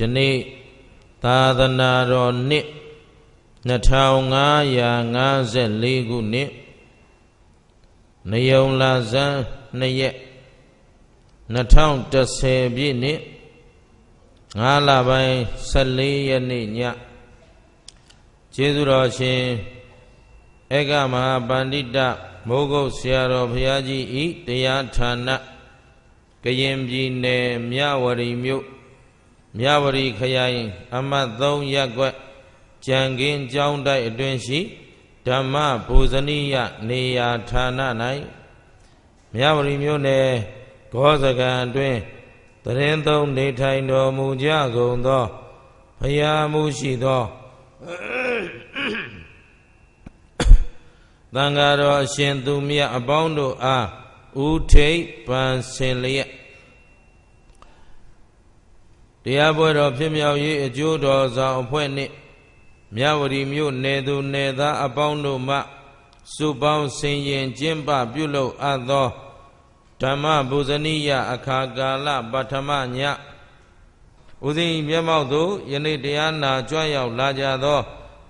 ယနေ့သာသနာတော်နှစ်2554ခုနှစ်နေုံလာဇန်2ရက်2010ပြည့်နှစ်9လပိုင်း14ရက်နေ့ညကျေးဇူးတော်ရှင်ဧကမဟာပန္တိတမိုးကုတ်ဆရာတော်ဘုရားကြီးဤတရားဌာနကရင်ပြည်နယ်မြဝတီမြို့မြဝရီခရိုင် အမတ်3ရပ်ကွက်ကြံကင်းကျောင်းတိုက်အတွင်ရှိဓမ္မဘူဇနိယနေရာဌာန၌မြဝရီမြို့နယ်ဂောစကံအတွင်းတရင်သုံးနေထိုင်တော်မူကြကုန်သောဖရာမှုရှိသောသံဃာတော်အရှင်သူမြတ်အပေါင်းတို့အားဥထိပ်ပန်ဆင်လျက်တရားပွဲတော်ဖြစ်မြောက်ရေးအကျိုးတော်ဆောင်အဖွဲ့နှင့်မြဝတီမြို့နယ်သူနယ်သားအပေါင်းတို့မှ စုပေါင်းဆင်ရင်ကျင်းပပြုလုပ်အပ်သောဓမ္မပူဇဏိယအခါကာလပထမညဦးသိမျက်မှောက်သို့ယနေ့တရားနာကြွရောက်လာကြသော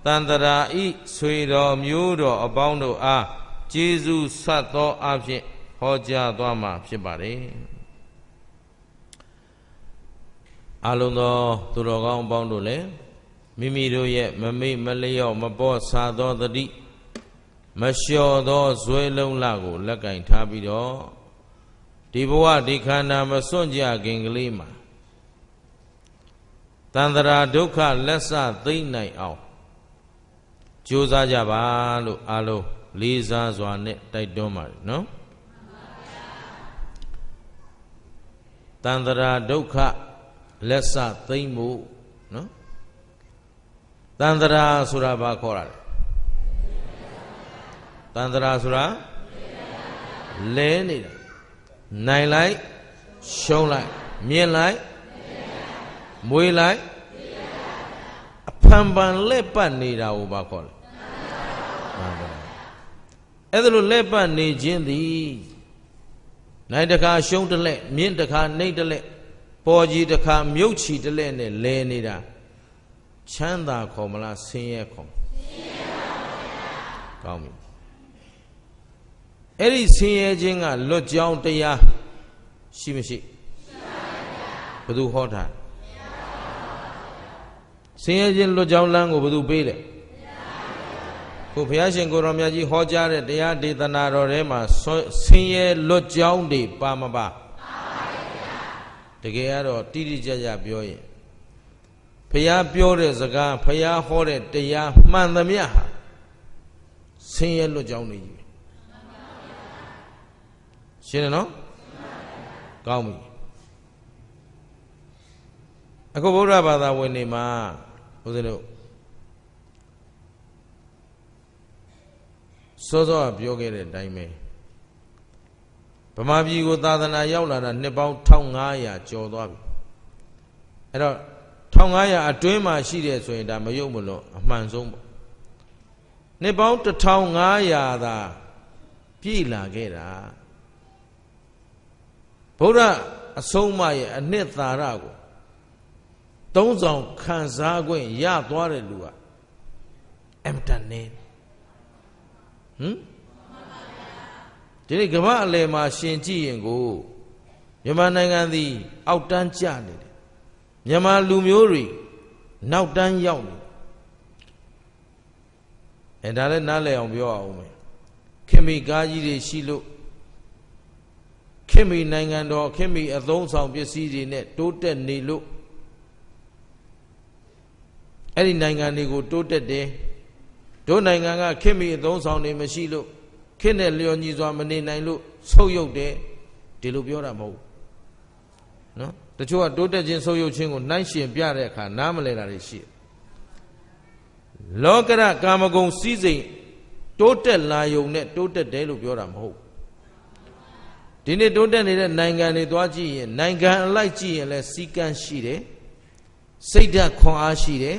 တန်တရာဤဆွေတော်မျိုးတော်အပေါင်းတို့အားကျေးဇူးဆတ်သောအဖြစ်ဟောကြားသွားမှာ ဖြစ်ပါတယ်အလုံးသောသူတော်ကောင်းအပေါင်းတို့လည်းမိမိတို့ရဲ့မမေ့မလျော့မပေါ်ဆာသောတတိမလျှော်သောဇွဲလုံးလကို လက်ကင်ထားပြီးတော့ဒီဘဝဒီခန္ဓာမစွန့်ကြခင်ကလေးမှာတန္တရာဒုက္ခလက်စသိမ့်နိုင်အောင်ကြိုးစားကြပါလို့အားလုံးလေးစားစွာနဲ့တိုက်တွန်းပါတယ်နော်တန္တရာဒုက္ခလက်စသိမ့်မှုနော်တန္တရာဆိုတာဘာခေါ်ရလဲတန္တရာဆိုတာလဲနေတာနိုင်လိုက်ရှုံးလိုက်မြင်လိုက်မွေးလိုက်အဖန်ပန်လက်ပတ်နေတာကိုဘာခေါ်လဲအဲ့ဒါလိုလက်ပတ်နေခြင်းသည်နိုင်တခါရှုံးတလက်မြင့်တခါနှိမ့်တလက်ပေါ်ကြီးတစ်ခါမြုပ်ချီတလဲနဲ့လဲနေတာချမ်းသာခေါ်မလားဆင်းရဲခေါ်မလားကောင်းပြီအဲ့ဒီဆင်းရဲခြင်းကလွတ်ကြောင်းတရားရှိမရှိဘယ်သူဟောတာဆင်းရဲခြင်းလွတ်ကြောင်းလမ်းကိုဘယ်သူပေးလဲကိုဘုရားရှင်ကိုရောင်မြတ်ကြီးဟောကြားတဲ့တရားဒေသနာတော်ထဲမှာဆင်းရဲလွတ်ကြောင်းတွေပါမပါတကယ်ကတော့တိတိကျကျပြောရင်ဖះပြောတဲ့စကားဖះဟောတဲ့တရားမှန်သမျှဟာဆင်းရဲလွတ်ကြောင်းနေကြီးရှင်းတယ်နော်ကောင်းပြီအခုဗုဒ္ဓဘာသာဝင်နေမှာဦးဇင်းတို့စောစောကပြောခဲ့တဲ့အတိုင်းပဲမာပြည်ကိုသာသနာရောက်လာတာနှစ်ပေါင်း1500ကျော်သွားပြီအဲ့တော့1500အတွင်းမှာရှိတယ်ဆိုရင်ဒါမယုတ်မလွန်အမှန်ဆုံးပေါ့နှစ်ပေါင်း1500သာပြည့်လာခဲ့တာဗုဒ္ဓအဆုံးမရဲ့အနှစ်သာရကိုသုံးဆောင်ခံစား권ရသွားတဲ့လူကအမတန်နေဟမ်ဒီနေ့ကမ္ဘာအလယ်မှာရှင်ကြည့်ရင်ကိုမြန်မာနိုင်ငံသည် အောက်တန်းကျနေတယ်မြန်မာလူမျိုးတွေနောက်တန်းရောက်နေအဲဒါလည်းနားလည်အောင်ပြောအောင်မယ်ခင်မိကားကြီးတွေရှိလို့ခင်မိနိုင်ငံတော်ခင်မိအသုံးဆောင်ပစ္စည်းတွေနဲ့တိုးတက်နေလို့အဲ့ဒီနိုင်ငံတွေကို တိုးတက်တယ်တို့နိုင်ငံကခင်မိအသုံးဆောင်တွေမရှိလို့ခင့်နဲ့လျော်ညီစွာမနေနိုင်လို့ဆုတ်ယုတ်တယ်ဒီလိုပြောတာမဟုတ်နော်တချို့ကတိုးတက်ခြင်းဆုတ်ယုတ်ခြင်းကိုနှိုင်းရှင်ပြတဲ့အခါနားမလည်တာတွေရှိတယ်လောကရကာမဂုဏ်စည်းစိမ်တိုးတက်လာယုံနဲ့တိုးတက်တယ်လို့ပြောတာမဟုတ်ဒီနေ့တိုးတက်နေတဲ့နိုင်ငံတွေသွားကြည့်ရင်နိုင်ငံအလိုက်ကြည့်ရင်လည်းစီကံရှိတယ်စိတ်ဓာတ်ခွန်အားရှိတယ်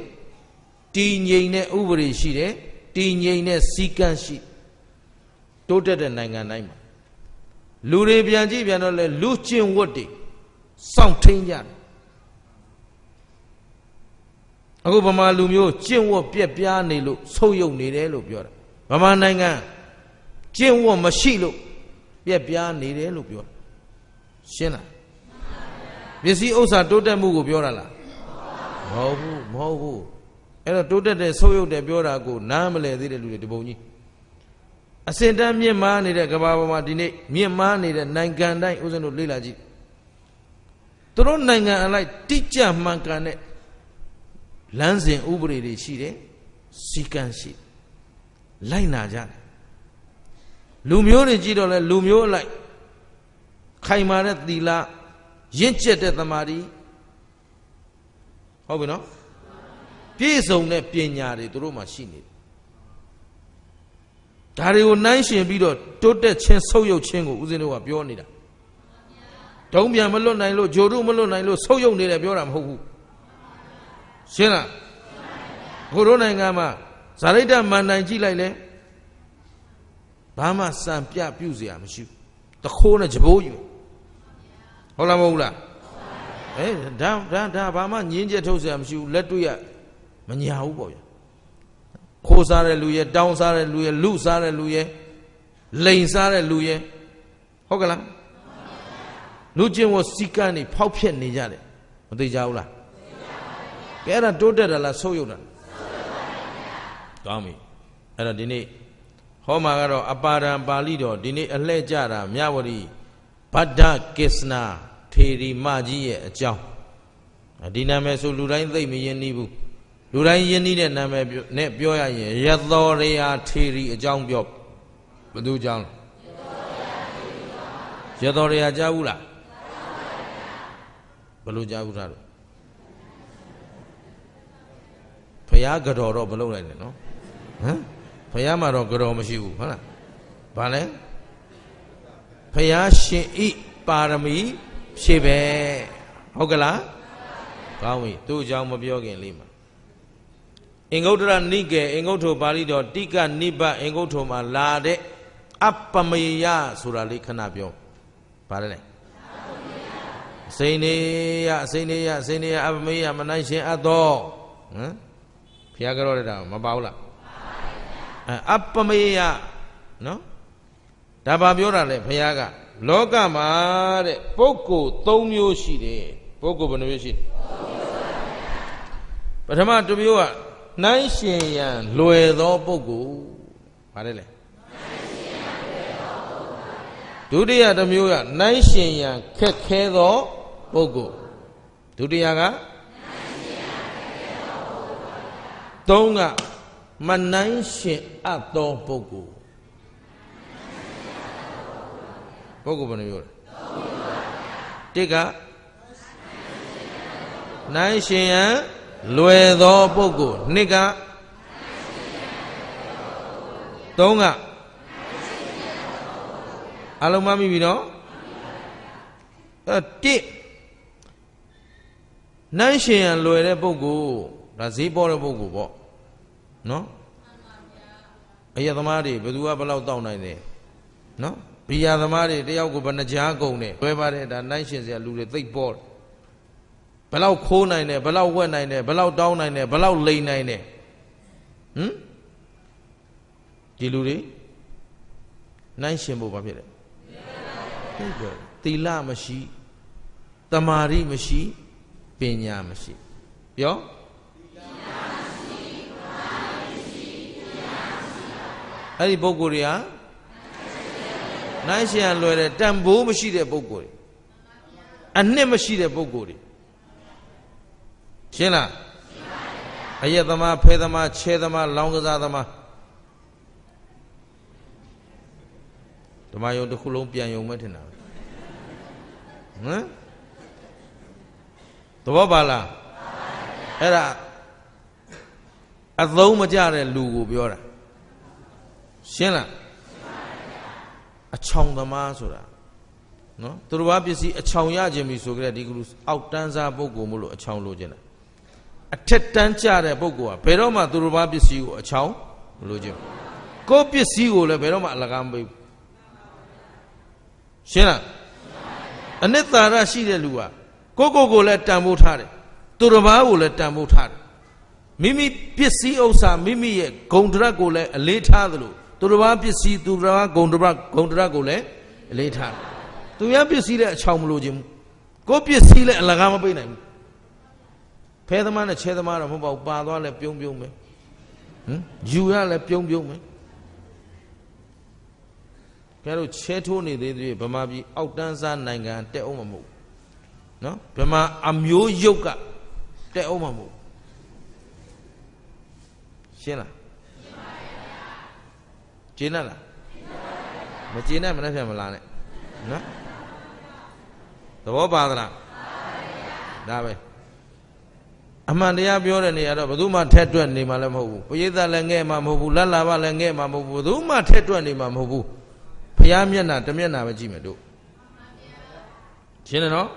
တည်ငြိမ်တဲ့ဥပဒေရှိတယ်တည်ငြိမ်တဲ့စီကံရှိတယ်တိုးတက်တဲ့နိုင်ငံတိုင်းမှာလူတွေပြန်ကြည့်ပြန်တော့လေလူကျင့်ဝတ်တွေစောင့်ထိန်ကြတယ်အခုဗမာလူမျိုးကျင့်ဝတ်ပြက်ပြားနေလို့ဆုပ်ယုပ်နေတယ်လို့ပြောတာဗမာနိုင်ငံကျင့်ဝတ်မရှိလို့ပြက်ပြားနေတယ်လို့ပြောတာရှင်းလားပစ္စည်းဥစ္စာတိုးတက်မှုကို ပြောတာလားမဟုတ်ဘူးမဟုတ်ဘူးအဲ့တော့တိုးတက်တဲ့ဆုပ်ယုပ်တယ်ပြောတာကိုနားမလည်သေးတဲ့လူတွေဒီပုံကြီးအစင်တန်းမြင့်မားနေတဲ့ကဘာပေါ်မှာဒီနေ့မြင့်မားနေတဲ့နိုင်ငံတိုင်းဦးဇင်းတို့လေ့လာကြည့်သူတို့နိုင်ငံအလိုက်တိကျမှန်ကန်တဲ့လမ်းစဉ်ဥပဒေတွေရှိတယ်စီကံရှိလိုက်နာကြတယ်လူမျိုးတွေကြည့်တော့လဲလူမျိုးအလိုက်ခိုင်မာတဲ့သီလရင့်ကျက်တဲ့သမာဓိဟုတ်ပြီနော်ပြည့်စုံတဲ့ပညာတွေသူတို့မှာရှိနေတယ်ဒါတွေကိုနှိုင်းရှင်ပြီးတော့တိုးတက်ခြင်းဆုပ်ယုပ်ခြင်းကိုဦးဇင်းတို့ကပြောနေတာဒုံပြန်မလွတ်နိုင်လို့ဂျိုတို့မလွတ်နိုင်လို့ဆုပ်ယုပ်နေတယ်ပြောတာမဟုတ်ဘူးရှင်းလားကိုရိုနိုင်ငံမှာဇာတိတမန်တိုင်ကြည့်လိုက်လဲဘာမှစံပြပြုเสียမရှိဘူးတခိုးနဲ့ကြပိုးယူဟုတ်လားမဟုတ်လားအဲဒါဒါဒါဘာမှငင်းချက်ထုတ်เสียမရှိဘူးလက်တွေ့ရမညာဘူးပေါ့ဗျာခိုးစားတဲ့လူရဲ့တောင်းစားတဲ့လူရဲ့လူစားတဲ့လူရဲ့လိန်စားတဲ့လူရဲ့ဟုတ်ကလားလူချင်းဝစီကန်းနေဖောက်ဖျက်နေကြတယ်မသိကြဘူးလားကဲအဲ့ဒါတိုးတက်တာလားဆုပ်ယုတ်တာလားကောင်းပြီအဲ့တော့ဒီနေ့ဟောမှာကတော့အပါဒံပါဠိတော်ဒီနေ့အလှည့်ကြတာမြဝရီဗဒ္ဒကိစ္စနာထေရီမကြီးရဲ့အကြောင်းဒီနာမည်ဆိုလူတိုင်းသိမရင်းနှီးဘူးလူတိုင်းယဉ်ဤတဲ့နာမည်နဲ့ပြောရရင်ရသောရယာထေရီအကြောင်းပြောဘယ်သူအကြောင်းရသောရယာကြားဘူးလားဘယ်လိုကြားဘူးသားတို့ဖယားကတော်တော့မလုပ်နိုင်နဲ့နော်ဟမ်ဖယားမှာတော့ကတော်မရှိဘူးဟုတ်လားဘာလဲဖယားရှင်ဤပါရမီဖြည့်ပဲဟုတ်ကလားကောင်းပြီသူ့အကြောင်းမပြောခင်လေးမှာအင်္ဂုတ္တရနိကေအင်္ဂုတ္ထိုပါဠိတော်တိကနိဗ္ဗအင်္ဂုတ္ထိုမှာလာတဲ့အပ္ပမေယဆိုတာလေးခဏပြောဗါလဲစိန်နေယစိန်နေယစိန်နေယအပ္ပမေယမနိုင်ရှင်အပ်တော်ဟမ်ဖျားကြောတဲ့တာမပါဘူးလားအပ္ပမေယနော်ဒါပါပြောတာလေဖျားကလောကမှာတဲ့ပုဂ္ဂိုလ်၃မျိုးရှိတယ်ပုဂ္ဂိုလ်ဘယ်နှမျိုးရှိလဲပထမတစ်မျိုးကနှိုင်းရှင်ရန်လွယ်သောပုဂ္ဂိုလ်ပါတယ်လေဒုတိယတစ်မျိုးကနှိုင်းရှင်ရန်ခက်ခဲသောပုဂ္ဂိုလ်ဒုတိယကသုံးကမနှိုင်းရှင်အပ်သောပုဂ္ဂိုလ်ပုဂ္ဂိုလ်ဘယ်နှမျိုးလဲတစ်ကနိုင်ရှင်ယံလွယ်သောပုဂ္ဂိုလ်နှစ်ကသုံးကအလုံးမမိပြီနော်အဲတစ်နှမ်းရှင်ရလွယ်တဲ့ပုဂ္ဂိုလ်ဒါဈေးပေါ်တဲ့ပုဂ္ဂိုလ်ပေါ့နော်အယသမားတွေဘယ်သူကဘယ်လောက်တောက်နိုင်တယ်နော်ဘီယာသမားတွေတယောက်ကိုဘယ်နှကြားကုန်တယ်လွယ်ပါတယ်ဒါနှမ်းရှင်စရာလူတွေသိပ်ပေါ်တယ်ဘလောက်ခိုးနိုင်တယ်ဘလောက်ဝက်နိုင်တယ်ဘလောက်တောင်းနိုင်တယ်ဘလောက်လိန်နိုင်တယ်ဟမ်ဒီလူတွေနိုင်ရှင်ဖို့ဘာဖြစ်လဲသိတယ်သီလမရှိတမာရီမရှိပညာမရှိပြောအဲ့ဒီပုဂ္ဂိုလ်တွေဟာနိုင်ရှင်လွယ်တဲ့တန်ဖိုးမရှိတဲ့ပုဂ္ဂိုလ်တွေအနှစ်မရှိတဲ့ပုဂ္ဂိုလ်တွေရှင်းလားရှင်းပါတယ်ဗျာအယက်သမားဖဲသမားချဲသမားလောင်းကစားသမားဓမ္မယုံတစ်ခုလုံးပြန်ယုံမထင်တာဟမ်သဘောပါလားအဲ့ဒါအသုံးမကျတဲ့လူကိုပြောတာရှင်းလားအချောင်သမားဆိုတာနော်သူတို့ဘာပစ္စည်းအချောင်ရခြင်းပြီဆိုကြတဲ့ဒီကလူအောက်တန်းစားပုဂ္ဂိုလ်မို့လို့အချောင်လိုချင်တာအထက်တန်းကျတဲ့ပုဂ္ဂိုလ်ကဘယ်တော့မှသူတို့ဘာပစ္စည်းကိုအချောင်းမလိုချင်ကိုပစ္စည်းကိုလည်းဘယ်တော့မှအလကားမပေးဘူးရှင်းလားအနစ်သာရရှိတဲ့လူကကိုကိုကိုလည်းတန်ဖိုးထားတယ်သူတို့ဘာကိုလည်းတန်ဖိုးထားတယ်မိမိပစ္စည်းဥစ္စာမိမိရဲ့ဂုံတရက်ကိုလည်းအလေးထားသလိုသူတို့ဘာပစ္စည်းသူတို့ဘာဂုံတရက်ဂုံတရက်ကိုလည်းအလေးထားတယ်သူများပစ္စည်းလည်းအချောင်းမလိုချင်ဘူးကိုပစ္စည်းလည်းအလကားမပေးနိုင်ဘူးဖဲသမားနဲ့ချဲသမားတော့မဟုတ်ပါဘူးပါသွားလဲပြုံးပြုံးပဲဟမ်ယူရလဲပြုံးပြုံးပဲကဲတော့ချဲထိုးနေသေးသေးဗမာပြည်အောက်တန်းစားနိုင်ငံတက်အောင်မမဟုတ်နော်ဗမာအမျိုးရုပ်ကတက်အောင်မမဟုတ်ရှင်းလားရှင်းပါရဲ့ဗျာကျေနပ်လားမကျေနပ်မနဲ့ပြန်မလာနဲ့နော်သဘောပါသလားပါပါဗျာဒါပဲအမှန်တရားပြောတဲ့နေရာတော့ဘယ်သူမှထက်တွက်နေမှာလည်းမဟုတ်ဘူးပရိသတ်လည်းငဲ့မှာမဟုတ်ဘူးလတ်လာပါလည်းငဲ့မှာမဟုတ်ဘူးဘယ်သူမှထက်တွက်နေမှာမဟုတ်ဘူးဖျားမျက်နှာတမျက်နှာပဲကြည့်မယ်တို့ရှင်းတယ်နော်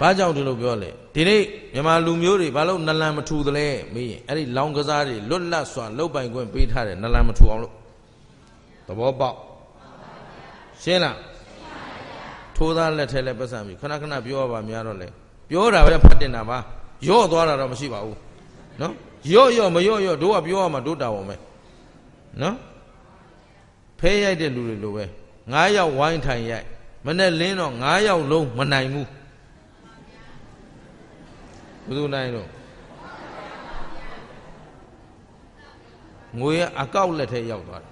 ဘာကြောင့်ဒီလိုပြောလဲဒီနေ့မြန်မာလူမျိုးတွေဘာလို့နလန်မထူသလဲမေးရင်အဲ့ဒီလောင်ကစားတွေလွတ်လပ်စွာလုတ်ပိုင်ခွင့်ပေးထားတယ်နလန်မထူအောင်လို့သဘောပေါက်ရှင်းလားထိုးသားလက်ထဲလဲပတ်စံပြီခဏခဏပြောရပါများတော့လေပြောတာပဲဖတ်တင်တာပါရော့သွားတာတော့မရှိပါဘူးနော်ရော့ရော့မရော့ရော့တို့ကပြောရမှာတို့တာဝန်ပဲနော်ဖဲရိုက်တဲ့လူတွေလိုပဲ9ယောက်ဝိုင်းထိုင်ရိုက်မနဲ့လင်းတော့9ယောက်လုံးမနိုင်ဘူးဘယ်သူနိုင်တော့ငွေအကောက်လက်ထဲရောက်သွားတယ်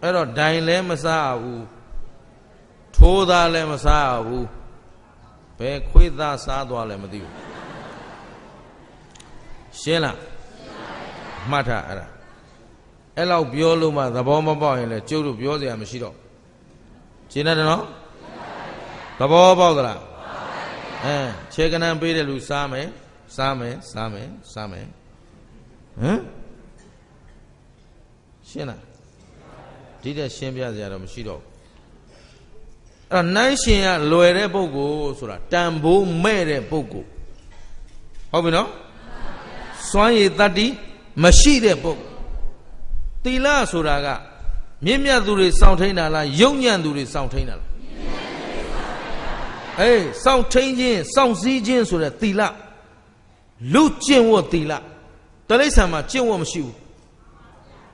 အဲ့တော့ဒိုင်လည်းမစားဘူးထိုးသားလည်းမစားဘူးဘယ်ခွေးသားစားသွားလဲမသိဘူးရှင်းလားမှတ်ထားအဲ့ဒါအဲ့လောက်ပြောလို့မှသဘောမပေါက်ရင်လည်းကျုပ်တို့ပြောစရာမရှိတော့ရှင်းတယ်နော်သဘောပေါက်သလားအဲခြေကနံပေးတဲ့လူစားမယ်စားမယ်စားမယ်စားမယ်ဟမ်ရှင်းလားဒီတဲ့ရှင်းပြစရာတော့မရှိတော့တော့နှိုင်းရှင်ကလွယ်တဲ့ပုဂ္ဂိုလ်ဆိုတာတန်ဖိုးမဲ့တဲ့ပုဂ္ဂိုလ်ဟုတ်ပြီနော်စွမ်းရည်တတ္တိမရှိတဲ့ပုဂ္ဂိုလ်သီလဆိုတာကမြင့်မြတ်သူတွေစောင့်ထိန်တာလားယုံညံ့သူတွေစောင့်ထိန်တာလားအေးစောင့်ထိန်ခြင်းစောင့်စည်းခြင်းဆိုတဲ့သီလလူကျင့်ဝတ်သီလတလိษံမှာကျင့်ဝတ်မရှိဘူး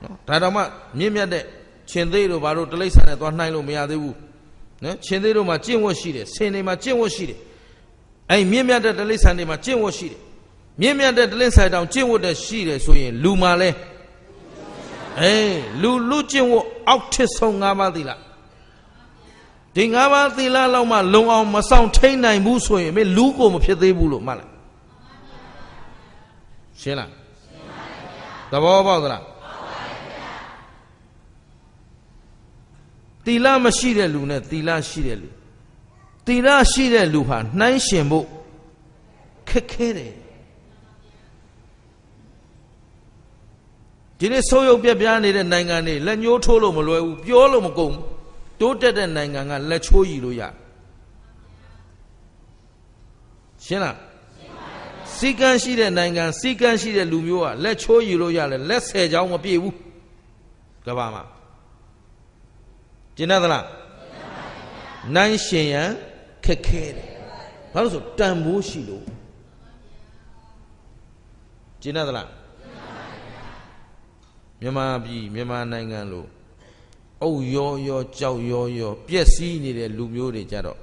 နော်ဒါတောင်မှမြင့်မြတ်တဲ့ရှင်သေးတို့ဘာလို့တလိษံနဲ့သွားနှိုင်းလို့မရသေးဘူးနော်ချင်းသေးတို့မှာကျင့်ဝတ်ရှိတယ်ဆင်တွေမှာကျင့်ဝတ်ရှိတယ်အဲ့မြင့်မြတ်တဲ့တလိษံတွေမှာကျင့်ဝတ်ရှိတယ်မြင့်မြတ်တဲ့တလိษံတောင်ကျင့်ဝတ်တဲ့ရှိတယ်ဆိုရင်လူမှာလဲအေးလူလူကျင့်ဝတ်အောက်ထစ်ဆုံး၅ပါးသီလဒီ၅ပါးသီလလောက်မှလုံအောင် မဆောင် ထိန်နိုင်ဘူးဆိုရင်မင်းလူကိုမဖြစ်သေးဘူးလို့မှတ်လိုက်ရှင်းလားသဘောပေါက်သလားတီလမရှိတဲ့လူနဲ့တီလရှိတဲ့လူတီလရှိတဲ့လူဟာနှိုင်းရှင်ဖို့ခက်ခဲတယ်ဒီနေ့ဆိုးရုပ်ပြက်ပြားနေတဲ့နိုင်ငံတွေလက်ညှိုးထိုးလို့မလွယ်ဘူးပြောလို့မကုန်ဘူးတိုးတက်တဲ့နိုင်ငံကလက်ချိုးရည်လို့ရရှင်းလားစီကံရှိတဲ့နိုင်ငံစီကံရှိတဲ့လူမျိုးကလက်ချိုးရည်လို့ရတယ်လက်ဆယ်ချောင်းမပြည့်ဘူးကဘာမှာကျင်တတ်သလားနန်းရှင်ရန်ခက်ခဲတယ်ဘာလို့ဆိုတန်ဖိုးရှိလို့ကျင်တတ်သလားမြန်မာပြည်မြန်မာနိုင်ငံလို့အုတ်ရောရောကြောက်ရောရောပြက်စီးနေတဲ့လူမျိုးတွေကြတော့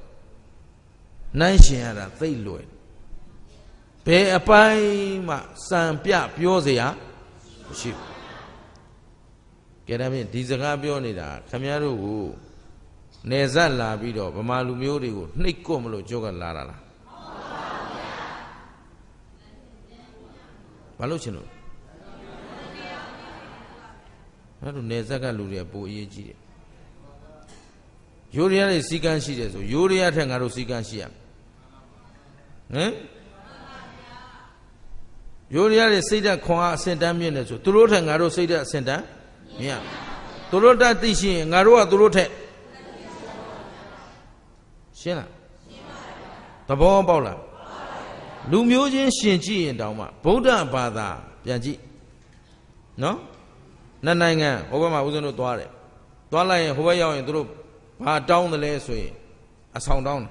နှိုင်းရှင်ရတာသိလွယ်ဘယ်အပိုင်းမှစံပြပြောเสียရမရှိဘူးကဲဒါဖြင့်ဒီစကားပြောနေတာခမည်းတော်ကိုနေဆက်လာပြီးတော့ဗမာလူမျိုးတွေကိုနှိပ်ကွမလို့ကြောက်ကလာတာလားမဟုတ်ပါဘူးဗျာမလို့ရှင်လို့အဲ့လိုနေဆက်ကလူတွေကပိုအရေးကြီးတယ်ရိုးရရတွေစီကန်းရှိတယ်ဆိုရိုးရရထက်ငါတို့စီကန်းရှိရမယ်ဟမ်ရိုးရရတွေစိတ်ဓာတ်ခွန်အားအဆင့်တန်းမြင့်တယ်ဆိုသူတို့ထက်ငါတို့စိတ်ဓာတ်အဆင့်တန်းမရသူတို့တတ်သိရှိရင်ငါတို့ကသူတို့ထက်ရှင်းလားရှင်းပါပါသဘောပေါက်လားလူမျိုးချင်းရှင်ကြည့်ရင်တောင်မှဗုဒ္ဓဘာသာပြန်ကြည့်နော်နှစ်နိုင်ငံဟိုဘက်မှာဦးဇင်းတို့သွားတယ်သွားလိုက်ရင်ဟိုဘက်ရောက်ရင်တို့ဘာတောင်းတယ်လဲဆိုရင်အဆောင်တောင်းတယ်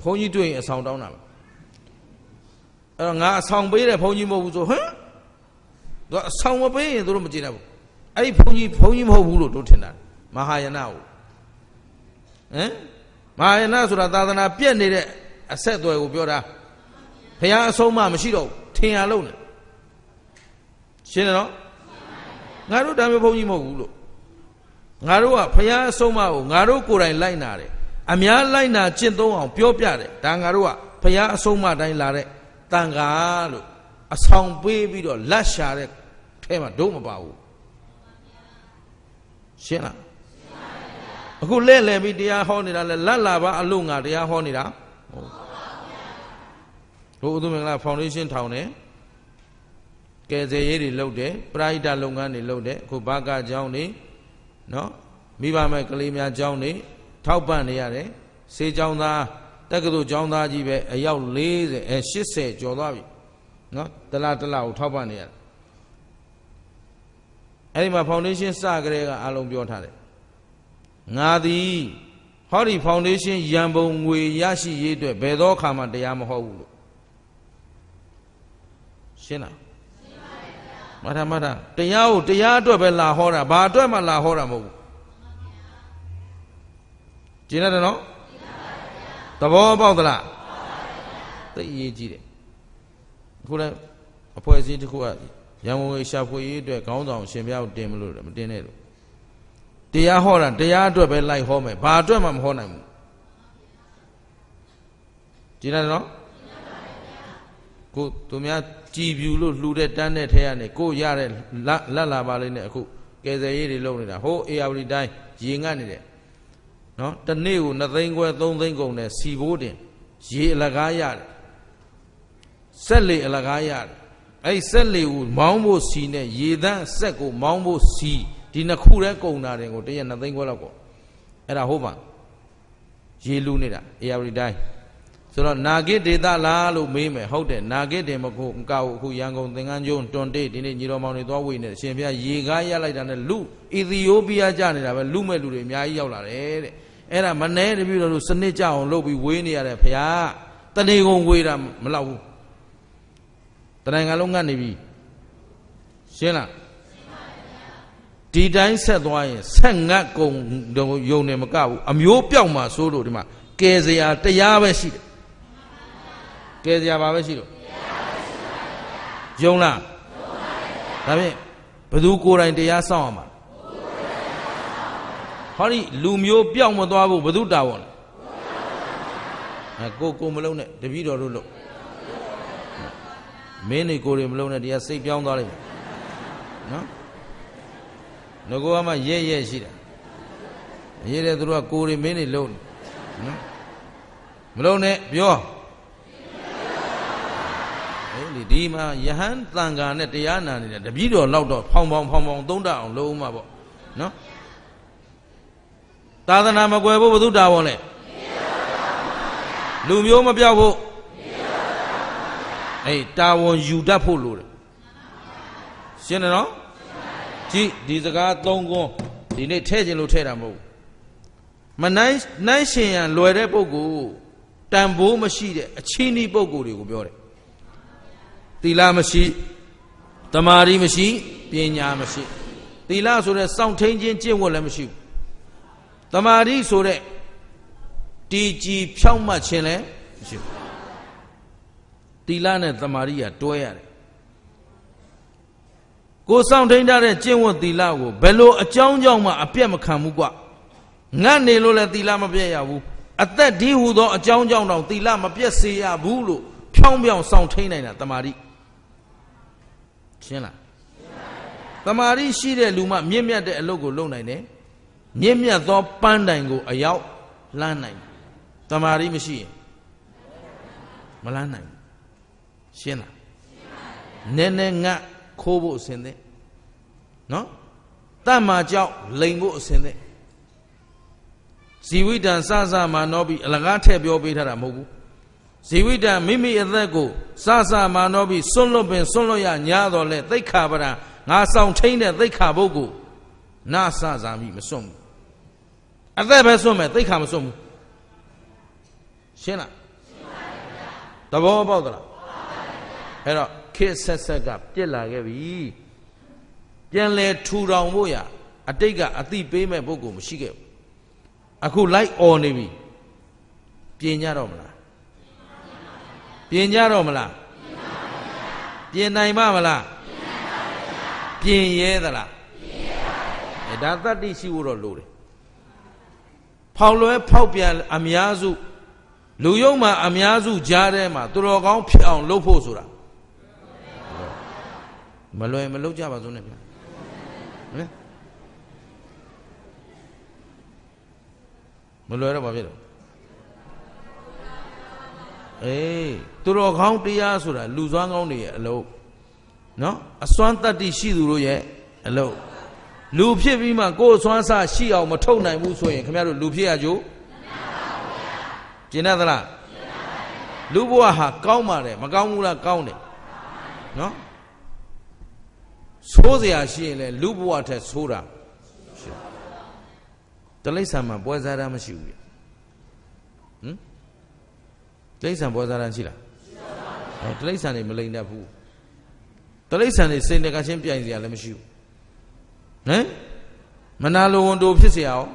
ဘုန်းကြီးတွေ့ရင်အဆောင်တောင်းတာပဲအဲ့တော့ငါအဆောင်ပေးတယ်ဘုန်းကြီးမဟုတ်ဘူးဆိုဟမ်သူအဆောင်မပေးရင်တို့မကြည့်တတ်ဘူးအဲ့ဒီဘုန်းကြီးဘုန်းကြီးမဟုတ်ဘူးလို့တို့ထင်တာမဟာယနာကိုဟမ်မဟာယနာဆိုတာသာသနာပြည့်နေတဲ့အဆက်အသွယ်ကိုပြောတာဘုရားအဆုံးအမမရှိတော့ထင်ရလို့နဲ့ရှင်းတယ်နော်ငါတို့ဒါမျိုးဘုန်းကြီးမဟုတ်ဘူးလို့ငါတို့ကဘုရားအဆုံးအမကိုငါတို့ကိုယ်တိုင် လိုက်နာတယ်အများလိုက်နာကျင့်သုံးအောင် ပြောပြတယ်ဒါငါတို့ကဘုရားအဆုံးအမတိုင်းလာတဲ့တန်ခါလို့အဆောင်ပေးပြီးတော့လက်ရှာတဲ့ထဲမှာတို့မပါဘူးရှင်းလားအခုလဲ့လည်ပြီးတရားဟောနေတာလဲလတ်လာပါအလို့ငါတရားဟောနေတာဟုတ်ပါဘူးဗျာတို့ဥဒုမင်္ဂလာဖောင်ဒေးရှင်းထောင်တယ်ကယ်ဆယ်ရေးတွေလုပ်တယ်ပရိဒလုပ်ငန်းတွေလုပ်တယ်အခုဘာကကျောင်းနေနော်မိဘမဲ့ကလေးများကျောင်းနေထောက်ပံ့နေရတယ်စေကျောင်းသားတက္ကသိုလ်ကျောင်းသားကြီးပဲအယောက်40အဲ80ကျော်သွားပြီနော်တလားတလားကိုထောက်ပံ့နေရတယ်အဲ့ဒီမှာ foundation စကြတဲ့ကအလုံးပြောထားတယ်ငါသည်ဟောဒီ foundation ရန်ပုံငွေရရှိရေးအတွက်ဘယ်သောအခါမှတရားမဟုတ်ဘူးလို့ရှင်းလားမထမထတရားကိုတရားအတွက်ပဲလာဟောတာဘာအတွက်မှလာဟောတာမဟုတ်ဘူးကျင်းရတယ်နော်သဘောပေါက်သလားသိအရေးကြီးတယ်ခုလည်းအဖွဲ့အစည်းတစ်ခုကရံဝင်ရှာဖွေရေးအတွက်ခေါင်းဆောင်ရှင်ဘုရားကိုတင်မလို့မတင်နဲ့လို့တရားဟောတာတရားအတွက်ပဲလိုက်ဟောမယ်ဘာအတွက်မှမဟောနိုင်ဘူးကြည်လားနော်ကိုသူများကြည်ပြူလို့လှူတဲ့တန်းတဲ့ထဲကနေကိုရတဲ့လက်လာပါလိမ့်နဲ့အခုကယ်ဆယ်ရေးတွေလုပ်နေတာဟိုးအေယာဝတီတိုင်းရေငတ်နေတယ်နော်တနေ့ကို2သိန်းခွဲ3သိန်းကုန်တယ်စီဘိုးတင်ရေအလကားရတယ်ဆက်လေအလကားရတယ်အဲ့ဆက်လေကိုမောင်းဖို့စီနဲ့ရေသန့်ဆက်ကိုမောင်းဖို့စီဒီနှစ်ခုတည်းကုန်တာတွေကိုတရက်နှစ်သိန်းခွဲလောက်ကုန်အဲ့ဒါဟုတ်ပါရေလူနေတာ AR တိုင်းဆိုတော့နာဂိဒေတာလားလို့မေးမယ်ဟုတ်တယ်နာဂိတေမကုအကောက်အခုရန်ကုန်သင်္ကန်းကျုံတွန်တေးဒီနေ့ညီတော်မောင်တွေသွားဝေနေအရှင်ဘုရားရေကားရလိုက်တာနဲ့လူအီသီယိုးပီးယားကြနေတာပဲလူမဲ့လူတွေအများကြီးရောက်လာတယ်တဲ့အဲ့ဒါမနှဲတပြည့်တော်လို့စနစ်ကြအောင်လုပ်ပြီးဝေးနေရတဲ့ဘုရားတဏီကုံဝေးတာမလောက်ဘူးတနိုင်ငံလုံးကနေပြီးရှင်းလားဒီတိုင်းဆက်သွားရင်ဆက်ငတ်ကုန်ယုံနေမကဘူးအမျိုးပြောက်မှာစိုးလို့ဒီမှာကယ်စရာတရားပဲရှိတယ်ကယ်စရာဘာပဲရှိလို့ယုံလားဒါဖြင့်ဘသူကိုယ်တိုင်တရားစောင့်ရမှာဟောဒီလူမျိုးပြောက်မသွားဖို့ဘသူတာဝန်လဲအဲကိုကိုမလုံးနဲ့တပည့်တော်တို့လို့မင်းတွေကိုယ်တွေမလုံးနဲ့တရားစိတ်ပြောင်းသွားလိမ့်မယ်နော်ငကောကမှရဲရဲရှိတာရဲတဲ့သူတို့ကကိုယ်တွေမင်းတွေလုံးနော်မလုံးနဲ့ပြောလေဒီမှာယဟန်တန်ဃာနဲ့တရားနာနေတာတပည့်တော်လောက်တော့ဖောင်ဖောင်ဖောင်ဖောင်သုံးတအောင်လုံးမှာပေါ့နော်သာသနာမကွယ်ဖို့ဘုသူတာဝန်လဲလူမျိုးမပြောက်ဖို့အေးတာဝန်ယူတတ်ဖို့လိုတယ်ရှင်းတယ်နော်ကြည့်ဒီစကား၃ခုဒီနေ့ထဲ့ခြင်းလို့ထဲ့တာမဟုတ်မနိုင်နိုင်ရှင်ရန်လွယ်တဲ့ပုဂ္ဂိုလ်တန်ဖိုးမရှိတဲ့အချင်းဤပုဂ္ဂိုလ်တွေကိုပြောတယ်သီလမရှိတမာရီမရှိပညာမရှိသီလဆိုတဲ့စောင့်ထိန်ခြင်းကျင့်ဝတ်လည်းမရှိဘူးတမာရီဆိုတဲ့တည်ကြည်ဖြောင့်မတ်ခြင်းလည်းမရှိဘူးတီလနဲ့တမာရိကတွဲရတယ်ကိုစောင့်ထိန်ထားတဲ့ကျင့်ဝတ်တီလကိုဘယ်လို အကြောင်းကြောင့်မှအပြတ်မခံဘူးကွငတ်နေလို့လည်းတီလမပြတ်ရဘူးအသက်ဒီဟူသော အကြောင်းကြောင့်တောင်တီလမပြတ်စေရဘူးလို့ဖြောင်းပြောင်စောင့်ထိန်နိုင်တာတမာရိရှင်းလားတမာရိရှိတဲ့လူမှမြင့်မြတ်တဲ့အလုပ်ကိုလုပ်နိုင်တယ်မြင့်မြတ်သောပန်းတိုင်ကို အရောက်လှမ်းနိုင်တမာရီမရှိရင်မလှမ်းနိုင်ရှင်းလားရှင်းပါပြီနည်းနည်းငတ်ခိုးဖို့အစင်တဲ့နော်တတ်မှာကြောက်လိန်ဖို့အစင်တဲ့ဇီဝိတံစစမာနောပိအလကားထည့်ပြောပေးထားတာမဟုတ်ဘူးဇီဝိတံမိမိအသက်ကိုစစမာနောပိစွန့်လွတ်ပင်စွန့်လွတ်ရညာတော်လဲသိခါပရံငါဆောင်ထိန်တဲ့သိခါပုဂ္ဂိုလ်နာစစံမိမစွန့်ဘူးအသက်ပဲစွန့်မယ်သိခါမစွန့်ဘူးရှင်းလားရှင်းပါပြီဗျာသဘောပေါက်သလားအဲ့တော့ခေတ်ဆက်ဆက်ကပြစ်လာခဲ့ပြီပြန်လဲထူထောင်ဖို့ရအတိတ်ကအတိပေးမဲ့ပုဂ္ဂိုလ်မရှိခဲ့ဘူးအခုလိုက်អော်နေပြီပြင်ကြတော့မလားပြင်ကြတော့မလားပြင်နိုင်ပါမလားပြင်ရဲသလားပြင်ရဲပါဘူးဒါတတ္တိရှိဖို့တော့လိုတယ်ဖောက်လွဲဖောက်ပြန်အများစုလူယုံမှာအများစုကြားထဲမှာသူတော်ကောင်းဖြစ်အောင်လုပ်ဖို့ဆိုတာမလွယ်မလုပ်ကြပါစို့နဲ့ဗျာဟမ်မလွယ်တော့ဘာဖြစ်တော့အေးသူတော်ကောင်းတရားဆိုတာလူစွမ်းကောင်းတွေရဲ့အလုပ်နော်အစွမ်းတတ္တိရှိသူတို့ရဲ့အလုပ်လူဖြစ်ပြီးမှကိုယ်အစွမ်းစရှိအောင်မထုတ်နိုင်ဘူးဆိုရင်ခင်ဗျားတို့လူဖြစ်ရကြို့ကျင်တတ်သလားလူဘဝဟာကောင်းပါတယ်မကောင်းဘူးလားကောင်းတယ်နော်ဆိုးเสียရှိရင်လေလူဘဝထက်ဆိုးတာရှိတလိ္ဆာမှာပွဲစားတာမရှိဘူးဟင်တလိ္ဆာပွဲစားတာရှိလားရှိပါဘူးတလိ္ဆာနေမလိမ်တတ်ဘူးတလိ္ဆာနေစိတ်တကချင်းပြိုင်เสียလည်းမရှိဘူးဟမ်မနာလိုဝန်တို ဖြစ်เสียအောင်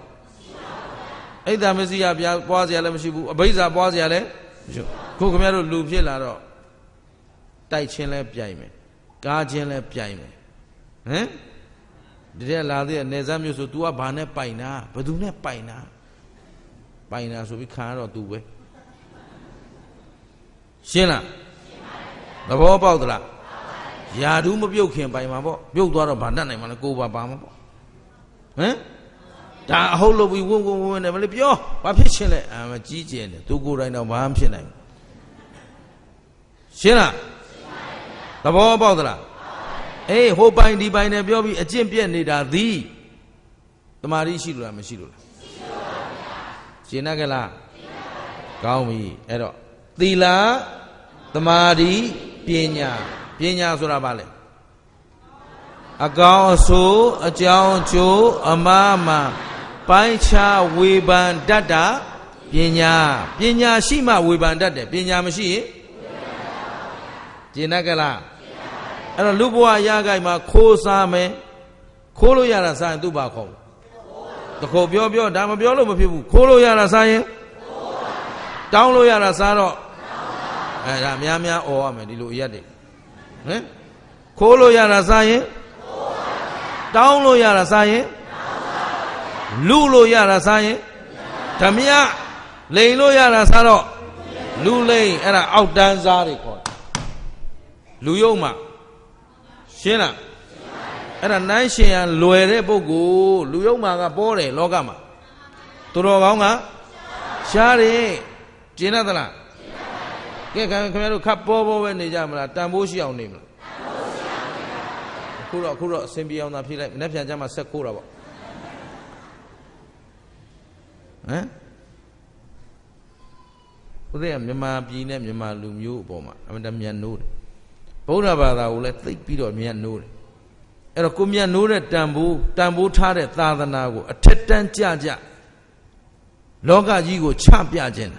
အိဒါမစီယပြပွားเสียလည်းမရှိဘူးအဘိဇာပွားเสียလည်းမရှိဘူးခုခင်ဗျားတို့လူဖြစ်လာတော့တိုက်ချင်းလည်းပြိုင်မယ်ကားချင်းလည်းပြိုင်မယ်ဟမ်တကယ်လာသေးတယ်နေစားမျိုးဆို तू ကဘာနဲ့ပိုင်တာဘသူနဲ့ပိုင်တာပိုင်တာဆိုပြီးခံရတော့ तू ပဲရှင်းလားသဘောပေါက်သလားယာဓူးမပြုတ်ခင်ပိုင်မှာပေါ့ပြုတ်သွားတော့ဗာတတ်နိုင်မှာလဲကိုယ်ပါပါမှာပေါ့ဟမ်ဒါအဟုတ်လို့ပြီးဝင်းဝင်းဝင်းနဲ့မလဲပြောဘာဖြစ်ချင်းလဲအာမကြီးကျယ်တယ်သူကိုယ်တိုင်တော့ဘာမှဖြစ်နိုင်ဘူးရှင်းလားသဘောပေါက်သလားအေးဟိုပိုင်ဒီပိုင်နဲ့ပြောပြီးအကျင့်ပြက်နေတာသည်တမာရီရှိလို့လားမရှိလို့လားရှိပါဘူးဗျာရှင်းရခဲ့လားရှင်းပါဘူးကောင်းပြီအဲ့တော့သီလတမာရီပညာပညာဆိုတာဘာလဲအကောင်းအဆိုးအကြောင်းကျိုးအမှားမှပိုင်းခြားဝေဖန်တတ်တာပညာပညာရှိမှဝေဖန်တတ်တယ်ပညာမရှိရင်ကျင်တတ်ကြလားအဲ့တော့လူဘဝရကြိုက်မှာခိုးစားမယ်ခိုးလို့ရတာစားရင်သူ့ဘာခေါ်တခုပြောပြောဒါမပြောလို့မဖြစ်ဘူးခိုးလို့ရတာစားရင်တောင်းလို့ရတာစားတော့အဲဒါများများអော်ရမယ်ဒီလိုအရက်တွေဟမ်ခိုးလို့ရတာစားရင်တောင်းလို့ရတာစားရင်လူလို့ရတာစားရင်ဓမြလိန်လို့ရတာစားတော့လူလိန်အဲ့ဒါအောက်တန်းစားတွေခေါ်လူယုံမှာရှင်းလားအဲ့ဒါနိုင်ရှင်ရလွယ်တဲ့ပုဂ္ဂိုလ်လူယုံမာကပေါ်တယ်လောကမှာသူတော်ကောင်းကရှားတယ်ကျင်းရသလားကဲခင်ဗျားတို့ခပ်ပေါ်ပေါ်ပဲနေကြမလားတန်ဖိုးရှိအောင်နေမလားခုတော့ခုတော့အဆင်ပြေအောင်သာဖြည့်လိုက်မနေ့ပြန်ကြမှာဆက်ခိုးတာပေါ့ဟမ်ဦးသေးကမြန်မာပြည်နဲ့မြန်မာလူမျိုးအပေါ်မှာအမှန်တမ်းမြန်နိုးတယ်ဗုဒ္ဓဘာသာကိုလည်းသိပြီးတော့မြတ်နိုးတယ်အဲ့တော့ကိုမြတ်နိုးတဲ့တန်ဖိုးတန်ဖိုးထားတဲ့သာသနာကိုအထက်တန်းကြကြလောကကြီးကိုချပြခြင်း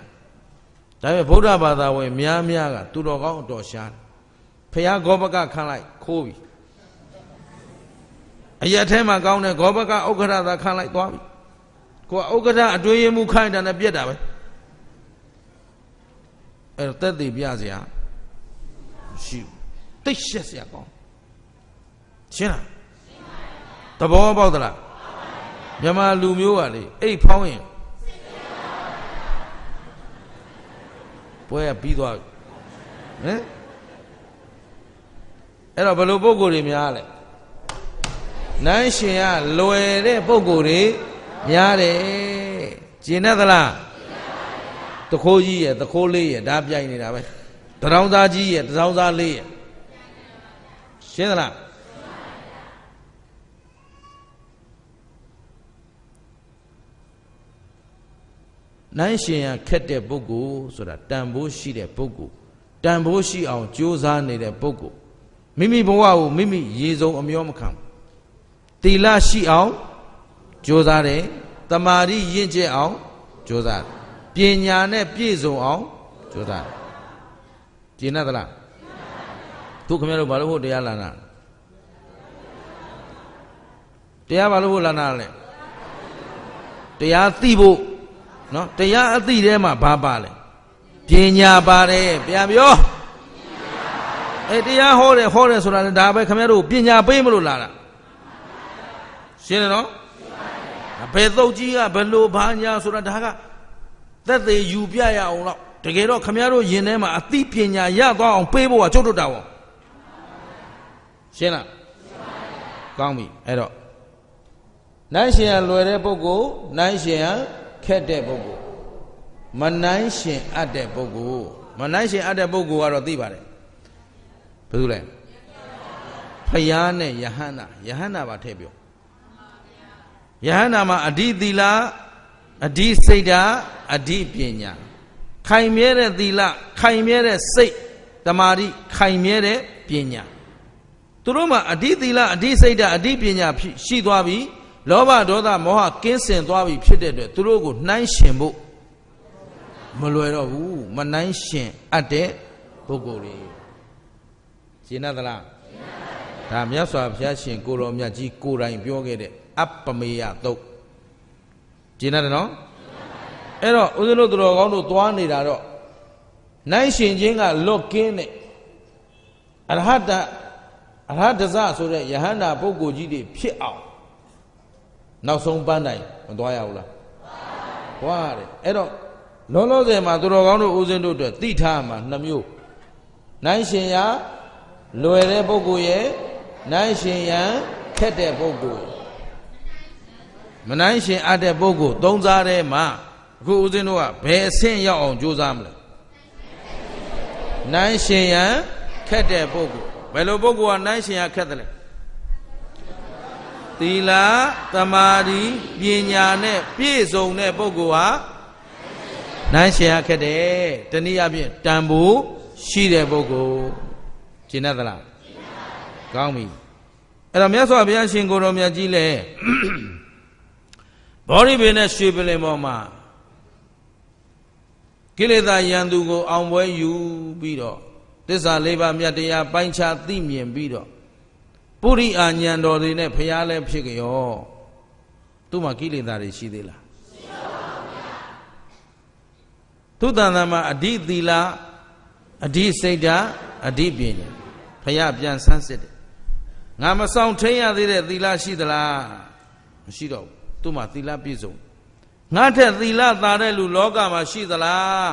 ဒါပေမဲ့ဗုဒ္ဓဘာသာဝင်များများက သူတော်ကောင်းတော်ရှားတယ်ဖះဂောဘကခံလိုက်ခိုးပြီအရက်ထဲမှာကောင်းတဲ့ဂောဘကဥက္ကရသာခံလိုက်သွားပြီကိုကဥက္ကရအတွင်းရင်မှုခိုင်းတာနဲ့ပြက်တာပဲအဲ့တော့တက်တည်ပြเสียရှိဘူးတိတ်ရှက်เสียကောင်းရှင်းလားသဘောပေါက်သလားမြန်မာလူမျိုးကလေအိတ်ဖောင်းရင်ပွဲကပြီးသွားဟင်အဲ့တော့ဘယ်လိုပုံကိုယ်တွေများလဲနန်းရှင်ကလွယ်တဲ့ပုံကိုယ်တွေများတယ်ကျင်တတ်သလားတခိုးကြီးရဲ့တခိုးလေးရဲ့ဒါပြိုင်နေတာပဲတရောင်းသားကြီးရဲ့တရောင်းသားလေးရဲ့ရှင်းသလားနိုင်ရှင်ရခက်တဲ့ပုဂ္ဂိုလ်ဆိုတာတန်ဖိုးရှိတဲ့ပုဂ္ဂိုလ်တန်ဖိုးရှိအောင်ကြိုးစားနေတဲ့ပုဂ္ဂိုလ်မိမိဘဝကိုမိမိရေစုံအမျောမခံတီလရှိအောင်ကြိုးစားတယ်တမာရီရင့်ကျက်အောင်ကြိုးစားတယ်ပညာနဲ့ပြည့်စုံအောင်ကြိုးစားတယ်ကျေနပ်သလားတို့ခင်ဗျားတို့ဘာလို့ဖို့တရားလာနာတရားဘာလို့ဖို့လာနာလဲတရားသိဖို့နော်တရားအသိထဲမှာဘာပါလဲပညာပါတယ်ပြန်ပြောအဲတရားဟောတယ်ဟောတယ်ဆိုတာလည်းဒါပဲခင်ဗျားတို့ပညာပေးမလို့လာတာရှင်းတယ်နော်ဘယ်တော့ကြီးကဘယ်လိုဘာညာဆိုတာဒါကသက်သေယူပြရအောင်တော့တကယ်တော့ခမရတို့ယင်ထဲမှာအသိပညာရသွားအောင်ပေးဖို့ကကျုပ်တို့တာဝန်ရှင်းလားကောင်းပြီအဲ့တော့နိုင်ရှင်ကလွယ်တဲ့ပုဂ္ဂိုလ်နိုင်ရှင်ကခက်တဲ့ပုဂ္ဂိုလ်မနိုင်ရှင်အပ်တဲ့ပုဂ္ဂိုလ်မနိုင်ရှင်အပ်တဲ့ပုဂ္ဂိုလ်ကတော့သိပါတယ်ဘယ်သူလဲဖယားနဲ့ယဟန္တာယဟန္တာပါထည့်ပြောယဟန္တာမှာအဓိသီလအဓိစိတ်ဓာအဓိပညာခိုင်မြဲတဲ့သီလခိုင်မြဲတဲ့စိတ်တမာတိခိုင်မြဲတဲ့ပညာသူတို့မှာအဓိသီလအဓိစိတ်ဓာတ်အဓိပညာရှိသွားပြီလောဘဒေါသမောဟကင်းစင်သွားပြီဖြစ်တဲ့အတွက်သူတို့ကိုနှိုင်းရှင်ဖို့မလွယ်တော့ဘူးမနှိုင်းရှင်အပ်တဲ့ပုဂ္ဂိုလ်တွေရှင်းသလားဒါမြတ်စွာဘုရားရှင်ကိုတော်မြတ်ကြီးကိုယ်တိုင်ပြောခဲ့တဲ့အပ္ပမေယသုတ်ရှင်းတယ်နော်အဲ့တော့ဦးဇင်းတို့တော်ကောင်းတို့သွားနေတာတော့နိုင်ရှင်ချင်းကလွတ်ကင်းတဲ့အရဟတအရဟတဇဆိုတဲ့ယဟန္တာပုဂ္ဂိုလ်ကြီးတွေဖြစ်အောင်နောက်ဆုံးပန်းတိုင်မသွားရဘူးလားသွားတယ်အဲ့တော့လောလောဆယ်မှာသူတော်ကောင်းတို့ဦးစင်းတို့အတွက်တိထားမှာနှမျိုးနိုင်ရှင်ရလွယ်တဲ့ပုဂ္ဂိုလ်ရဲ့နိုင်ရှင်ရန်ခက်တဲ့ပုဂ္ဂိုလ်မနိုင်ရှင်အပ်တဲ့ပုဂ္ဂိုလ်သုံးစားထဲမှာအခုဦးစင်းတို့ကဘယ်အဆင့်ရောက်အောင်ကြိုးစားမလဲနိုင်ရှင်ရန်ခက်တဲ့ပုဂ္ဂိုလ်ဘယ်လိုပုဂ္ဂိုလ်ကနှိုင်းရှင်ရခက်တယ်လဲသီလသမာဓိပညာနဲ့ပြည့်စုံတဲ့ပုဂ္ဂိုလ်ဟာနှိုင်းရှင်ရခက်တယ်တနည်းအားဖြင့်တန်ဖိုးရှိတဲ့ပုဂ္ဂိုလ်ကျင့်သလားကောင်းပြီအဲ့တော့မြတ်စွာဘုရားရှင်ကိုတော်မြတ်ကြီးလည်းဗောဓိပင်နဲ့ရွှေပလင်ပေါ်မှာကိလေသာရန်သူကိုအောင်ပွဲယူပြီးတော့သစ္စာလေးပါးမြတ်တရားပိုင်းခြားသိမြင်ပြီးတော့ပုရိအာညံတော်တွေနဲ့ဖျားလဲဖြစ်ကြရောသူ့မှာကိလေသာတွေရှိသေးလားရှိပါဘူးဗျာသူတန်တမှာအဓိသီလအဓိစိတ်ဓာအဓိပညာဖျားပြန်ဆန်းစစ်တယ်ငါမဆောင်ထိန်ရသေးတဲ့သီလရှိသလားမရှိတော့ဘူးသူ့မှာသီလပြည့်စုံငါထက်သီလသာတဲ့လူလောကမှာရှိသလား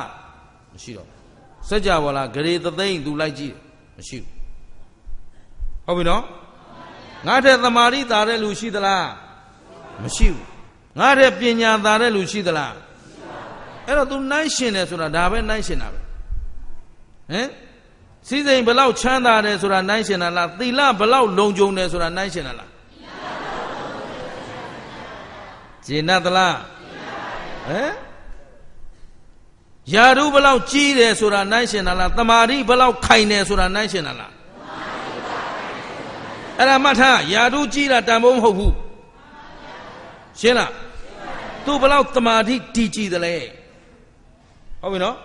မရှိတော့စัจ java လားဂရေသသိမ့်သူလိုက်ကြည့်မရှိဘူးဟုတ်ပြီနော်ငါထက်သမာဓိသာတဲ့လူရှိသလားမရှိဘူးငါထက်ပညာသာတဲ့လူရှိသလားအဲ့တော့ तू နိုင်ရှင်တယ်ဆိုတာဒါပဲနိုင်ရှင်တာပဲဟမ်စီစိန်ဘလောက်ချမ်းသာတယ်ဆိုတာနိုင်ရှင်တာလားသီလဘလောက်လုံခြုံတယ်ဆိုတာနိုင်ရှင်တာလားကျေနပ်သလားဟမ်ယာရုဘလောက်ကြီးတယ်ဆိုတာနိုင်ရှင်တာလားတမာရီဘလောက်ခိုင်တယ်ဆိုတာနိုင်ရှင်တာလားအဲ့ဒါမှတ်ထားယာရုကြီးတာတန်ဖိုးမဟုတ်ဘူးရှင်းလားသူဘလောက်တမာရီတည်ကြည်တယ်လဲဟုတ်ပြီနော်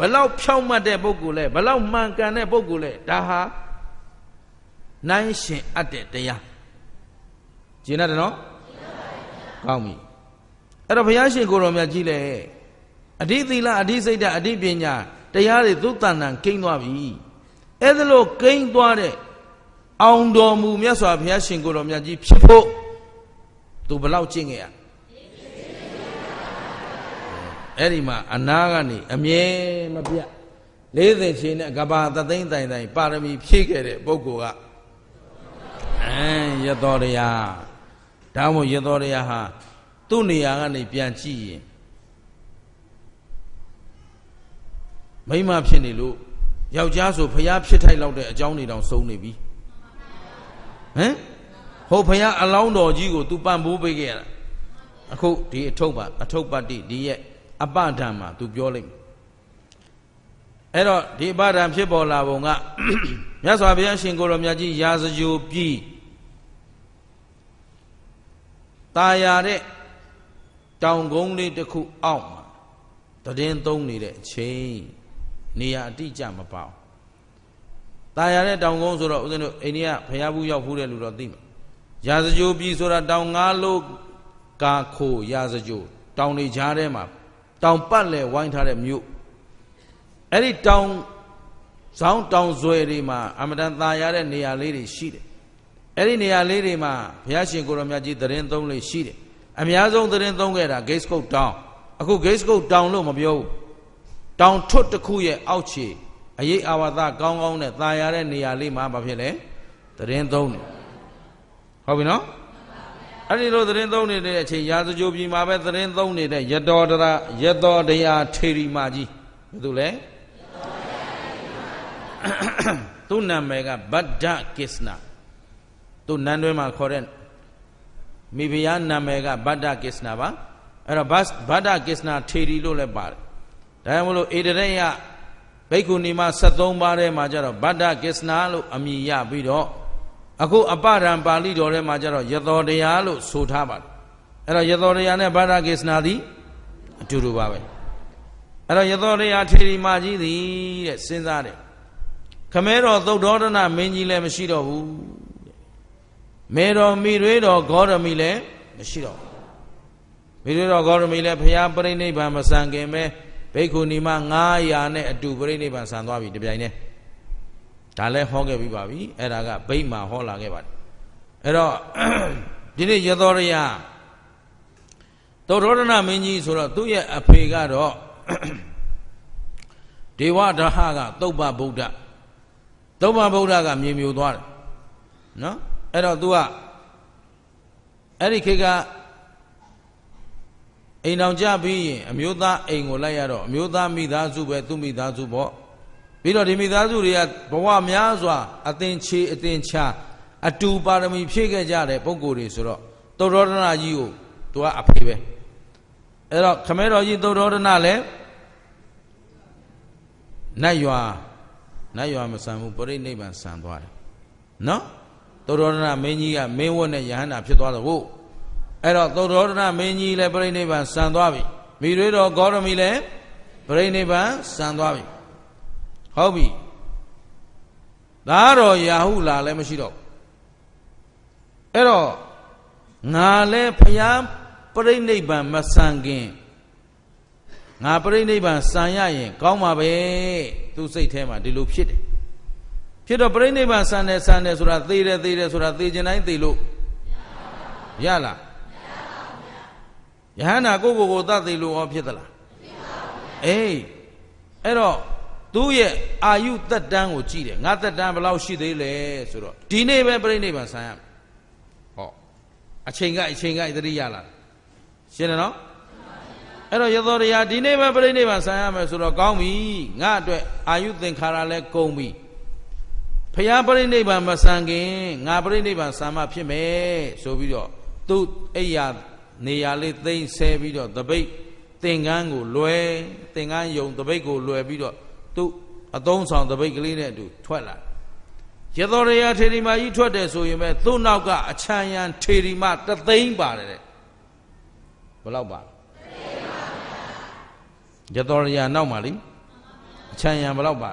ဘလောက်ဖြောင့်မတ်တဲ့ပုဂ္ဂိုလ်လဲဘလောက်မှန်ကန်တဲ့ပုဂ္ဂိုလ်လဲဒါဟာနိုင်ရှင်အပ်တဲ့တရားကျင်ရတယ်နော်ကောင်းပြီအဲ့တော့ဘုရားရှင်ကိုရောမြတ်ကြီးလဲအဓိသီလအဓိစိတ်ဓာတ်အဓိပညာတရားတွေသုတ္တန်တန်ကိန်းသွားပြီအဲ့ဒါလို့ကိန်းသွားတဲ့အောင်တော်မူမြတ်စွာဘုရားရှင်ကိုယ်တော်မြတ်ကြီးဖြစ်ဖို့သူဘလောက်ကျင့်ခဲ့ရအဲ့ဒီမှာအနာကနေအမြဲမပြတ်40ချိန်နဲ့ကဘာသသိန်းတိုင်တိုင်ပါရမီဖြည့်ခဲ့တဲ့ပုဂ္ဂိုလ်ကအဲရတော်တရားဒါမှမဟုတ်ရတော်တရားဟာသူ့နေရာကနေပြန်ကြည့်ရင်မိန်းမဖြစ်နေလို့ယောက်ျားဆိုဖျားဖြစ်ထိုက်လောက်တဲ့အကြောင်းတွေတောင်စုံနေပြီဟမ်ဟိုဖျားအလောင်းတော်ကြီးကို तू ပံ့ပိုးပေးခဲ့ရတာအခုဒီအထုပ်ပါ အထုပ်ပတ္တိဒီရဲ့အပဒံမှာ तू ပြောလိုက်အဲ့တော့ဒီအပဒံဖြစ်ပေါ်လာပုံကမြတ်စွာဘုရားရှင်ကိုရောမြတ်ကြီးရာဇဂျိုပြည်ตายရတဲ့တောင်ကုန်းလေးတစ်ခုအောက်မှာတည်င်းသုံးနေတဲ့အချိန်နေရာအတိအကျမပေါအောင်တာယာတဲ့တောင်ကုန်းဆိုတော့ဦးဇင်းတို့အိန္ဒိယဘုရားဘူးရောက်ဖူးတဲ့လူတော့သိမှာရာဇကြိုပြည်ဆိုတာတောင်ငါလို့ကာခိုရာဇကြိုတောင်တွေကြားထဲမှာ တောင်ပတ်လဲဝိုင်းထားတဲ့မြို့အဲ့ဒီတောင်ဆောင်းတောင်ဆွဲတွေမှာအမတန်သာရတဲ့နေရာလေးတွေရှိတယ်အဲ့ဒီနေရာလေးတွေမှာဘုရားရှင်ကိုရောမြတ်ကြီးသတင်းသုံးလေးရှိတယ်အများဆုံးသတင်းသုံးခဲ့တာ Gates Code Town အခု Gates Code Town လို့မပြောဘူးတောင်ထွတ်တစ်ခုရဲ့အောက်ခြေအရေးအာဝါဒကောင်းကောင်းနဲ့သာယာတဲ့နေရာလေးမှာဘာဖြစ်လဲသတင်းသုံးနေဟုတ်ပြီနော်အဲ့ဒီလိုသတင်းသုံးနေတဲ့အချိန်ရာဇကြိုပြည်မှာပဲသတင်းသုံးနေတဲ့ရတော်တရာရတော်တရားထေရီမာကြီးဘယ်သူလဲသူ့နာမည်ကဗဒ္ဒကိစ္စနာသူ့နန်းတွင်းမှာခေါ်တဲ့မိဖုရားနာမည်ကဗဒ္ဒကိစ္စနာပါအဲ့တော့ဗဒ္ဒကိစ္စနာထေရီလို့လည်းပါတယ်ဒါကြောင့်မလို့ဣတရိယဘိက္ခုနီမ73ပါးထဲမှာကျတော့ဗဒ္ဒကိစ္စနာလို့အမည်ရပြီးတော့အခုအပရံပါဠိတော်ထဲမှာကျတော့ယသောတရားလို့ဆိုထားပါတယ်အဲ့တော့ယသောတရားနဲ့ဗဒ္ဒကိစ္စနာသည်အတူတူပါပဲအဲ့တော့ယသောတရားထေရီမာကြီးသည်တဲ့စဉ်းစားတယ်ခမဲတော် သုတ်တော်ဒနာမင်းကြီးလည်းမရှိတော့ဘူးမေတော်မိရွေးတော်ဂေါရမီလည်းမရှိတော့ဘူးမိရွေးတော်ဂေါရမီလည်းဘုရားပြိဋိနိဗ္ဗာန်မဆံခင်ပဲဘိက္ခုနီမ900နဲ့အတူပြိဋိဘံဆန်သွားပြီတပြိုင်တည်းဒါလည်းဟောခဲ့ပြီးပါပြီအဲ့ဒါကဗိမာဟောလာခဲ့ပါတယ်အဲ့တော့ဒီနေ့ရသောရယသောရဏမင်းကြီးဆိုတော့သူ့ရဲ့အဖေကတော့ဒေဝဒဟကသုပ္ပဗုဒ္ဓသုပ္ပဗုဒ္ဓကမြေမြူသွားတယ်နော်အဲ့တော့ तू ကအဲ့ဒီခေတ်ကအိမ်တော်ကြပြီးရင်အမျိုးသားအိမ်ကိုလိုက်ရတော့အမျိုးသားမိသားစုပဲသူ့မိသားစုပေါ့ပြီးတော့ဒီမိသားစုတွေကဘဝများစွာအသင်ချေအသင်ချာအတူပါရမီဖြည့်ခဲ့ကြတဲ့ပုံကိုယ်တွေဆိုတော့သုဒ္ဓရဏကြီးကိုသူကအဖေပဲအဲ့တော့ခမဲတော်ကြီးသုဒ္ဓရဏလည်းနတ်ရွာနတ်ရွာမဆန်ဘူးပြိဋိနိဗ္ဗာန်ဆန်သွားတယ်နော်သုဒ္ဓရဏမင်းကြီးကမင်းဝတ်နဲ့ယဟန္တာဖြစ်သွားတော့ဟုတ်အဲ့တော့သုဒ္ဓရောဒနာမင်းကြီးလည်းပြိဋိဘံစံသွားပြီမိရွေတော်ဂေါရမီလည်းပြိဋိဘံစံသွားပြီဟုတ်ပြီဒါတော့ယာဟုလာလည်းမရှိတော့အဲ့တော့ငါလည်းဖျားပြိဋိဘံမဆံခင်ငါပြိဋိဘံဆံရရင်ကောင်းပါပဲသူစိတ်ထဲမှာဒီလိုဖြစ်တယ်ဖြစ်တော့ပြိဋိဘံဆံတယ်ဆံတယ်ဆိုတာသေတယ်သေတယ်ဆိုတာသေခြင်းတိုင်းသေလို့ရလားယဟန္တာကိုယ့်ဘုကိုသတ်သိလို့ဟောဖြစ်သလားဖြစ်ပါဘူးအေးအဲ့တော့သူ့ရဲ့အာယုသက်တမ်းကိုကြည့်တယ်ငါသက်တမ်းဘယ်လောက်ရှိသေးလဲဆိုတော့ဒီနေ့ပဲပြိဋိဘံဆံရမယ်ဟောအချိန်ကအချိန်ကသတိရလားရှင်းတယ်နော်အဲ့တော့ရသောတရားဒီနေ့ပဲပြိဋိဘံဆံရမယ်ဆိုတော့ကောင်းပြီငါအတွက်အာယုသင်္ခါရလည်းကုန်ပြီဖျားပြိဋိဘံမဆံခင်ငါပြိဋိဘံဆံမှဖြစ်မယ်ဆိုပြီးတော့သူအိယာနေရာလေးသိမ့်ဆဲပြီးတော့တပိတ်သင်္ကန်းကို လွယ်သင်္ကန်းယုံတပိတ်ကို လွယ်ပြီးတော့သူ့အသုံးဆောင်တပိတ်ကလေးနဲ့အတူထွက်လာရသောရရာထေရီမကြီးထွက်တယ်ဆိုရင်ပဲသူ့နောက်ကအချမ်းရန်ထေရီမတသိန်းပါတယ်တဲ့ဘယ်လောက်ပါရသောရရာနောက်မှာလीအချမ်းရန်ဘယ်လောက်ပါ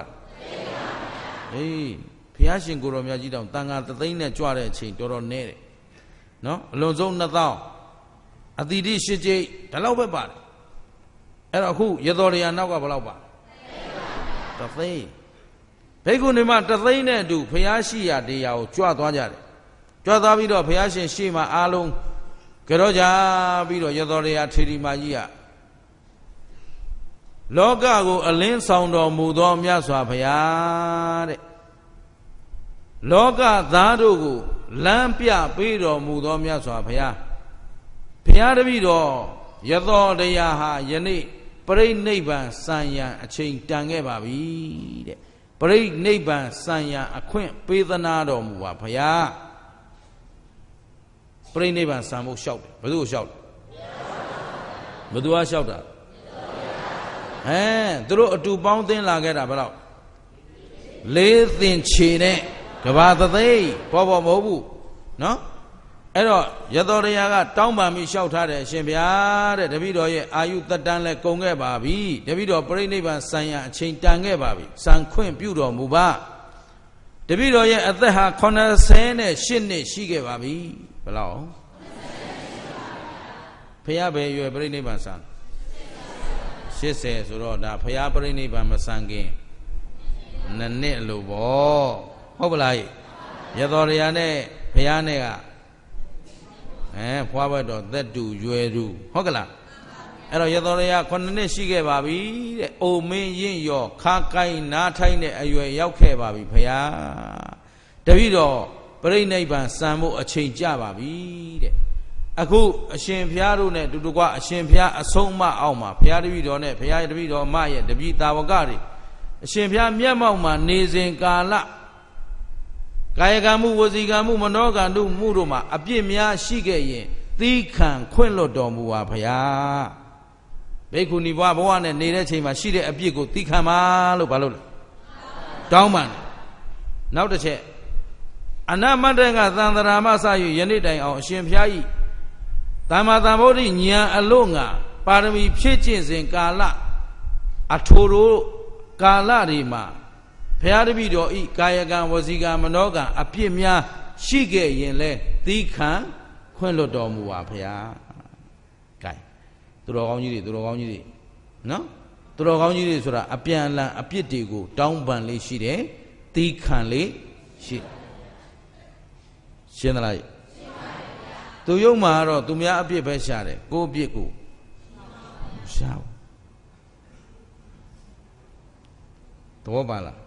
အေးဘုရားရှင်ကိုရောမြတ်ကြီးတောင်တန်ခါတသိန်းနဲ့ကြွတဲ့အချိန်တော်တော်နည်းတယ်နော်အလွန်ဆုံး2000အတိတိရှစ်ကြိမ်ဒါလောက်ပဲပါတယ်အဲ့တော့အခုရတော်ရရနောက်ကဘယ်လောက်ပါတသိန်းဘိက္ခုနီမတသိန်းနဲ့အတူဖျားရှိရာတရားကိုကြွသွားကြတယ်ကြွသွားပြီးတော့ဖျားရှင်ရှေ့မှာအားလုံးကြောကြပြီးတော့ရတော်ရရထေရီမာကြီးကလောကကို အလင်းဆောင်တော်မူသောမြတ်စွာဘုရားတဲ့လောကသားတို့ကိုလမ်းပြပေးတော်မူသောမြတ်စွာဘုရားဘုရားတပည့်တော်ရသောတရားဟာယနေ့ပရိနိဗ္ဗာန်စံရန်အချိန်တန်ခဲ့ပါပြီတဲ့ပရိနိဗ္ဗာန်စံရန်အခွင့်ပေးသနာတော်မူပါဘုရားပရိနိဗ္ဗာန်စံဖို့လျှောက်တယ်ဘယ်သူ့ကိုလျှောက်လဲဘယ်သူကလျှောက်တာဟမ်သူတို့အတူပေါင်းသင်းလာခဲ့တာဘယ်လောက်လေးသင်ချေနဲ့ကဘာသသိဘောဘောမဟုတ်ဘူးနော်အဲ့တော့ရသော်တရားကတောင်းပန်ပြီးလျှောက်ထားတယ်အရှင်ဗျာတဲ့တပည့်တော်ရဲ့အာယုတတန်းလဲကုန်ခဲ့ပါပြီ တပည့်တော်ပြိဋိဘံဆံရအချိန်တန်ခဲ့ပါပြီဆံခွင့်ပြုတော်မူပါတပည့်တော်ရဲ့အသက်ဟာ88နှစ်ရှိခဲ့ပါပြီဘယ်လောက်ဖះဘယ်ရွယ်ပြိဋိဘံဆံ80ဆိုတော့ဒါဖះပြိဋိဘံမဆံခင်နှစ်နှစ်လို့ပေါ့ဟုတ်ပလားရသော်တရားနဲ့ဖះနဲ့ကအဲဖွားဘွဲ့တော်သက်တူရွယ်တူဟုတ်ကလားအဲ့တော့ရသော်ရခုနှစ်နှစ်ရှိခဲ့ပါပြီတဲ့။အိုမင်းရင့်ရော်ခါကိုင်းနားထိုင်းတဲ့အရွယ်ရောက်ခဲ့ပါပြီဖရာ။တပည့်တော်ပြိဋိနိဗ္ဗာန်စံဖို့အချိန်ကြပါပြီတဲ့။အခုအရှင်ဖရာတို့နဲ့တူတူကအရှင်ဖရာအဆုံးအမအောင်မှာဖရာတပည့်တော်နဲ့ဖရာတပည့်တော်မရဲ့တပည့်တာဝကတွေအရှင်ဖရာမျက်မှောက်မှာနေစဉ်ကာလကာယကံမှုဝစီကံမှုမနောကံတို့မှုတို့မှာအပြစ်များရှိခဲ့ရင်သီးခံခွင့်လွတ်တော်မူပါဗျာဘိက္ခုနီဘွားဘဝနဲ့နေတဲ့အချိန်မှာရှိတဲ့အပြစ်ကိုသီးခံပါလို့ဘာလို့လဲတောင်းပန်နောက်တစ်ချက်အနမတ္တကသံသရာမစယူယနေ့တိုင်အောင်အရှင်ဖျားဤသမ္မာသမ္ဗုဒ္ဓဉာဏ်အလို့ငါပါရမီ ဖြည့်ကျင့်စဉ်ကာလအထိုးတို့ကာလတွေမှာဘုရားတပည့်တော်ဤကာယကံဝစီကံမနောကံအပြစ်များရှိခဲ့ရင်လဲသီခံခွင့်လွတ်တော်မူပါဘုရား။ကဲသူတော်ကောင်းကြီးတွေသူတော်ကောင်းကြီးတွေနော်သူတော်ကောင်းကြီးတွေဆိုတာအပြန်အလှန်အပြစ်တွေကိုတောင်းပန်လေးရှိတယ်။သီခံလေးရှိရှင်းသလားရှင်းပါဗျာသူယုံမှာတော့သူများအပြစ်ပဲရှာတယ်ကိုအပြစ်ကိုရှာဘူးသဘောပါလား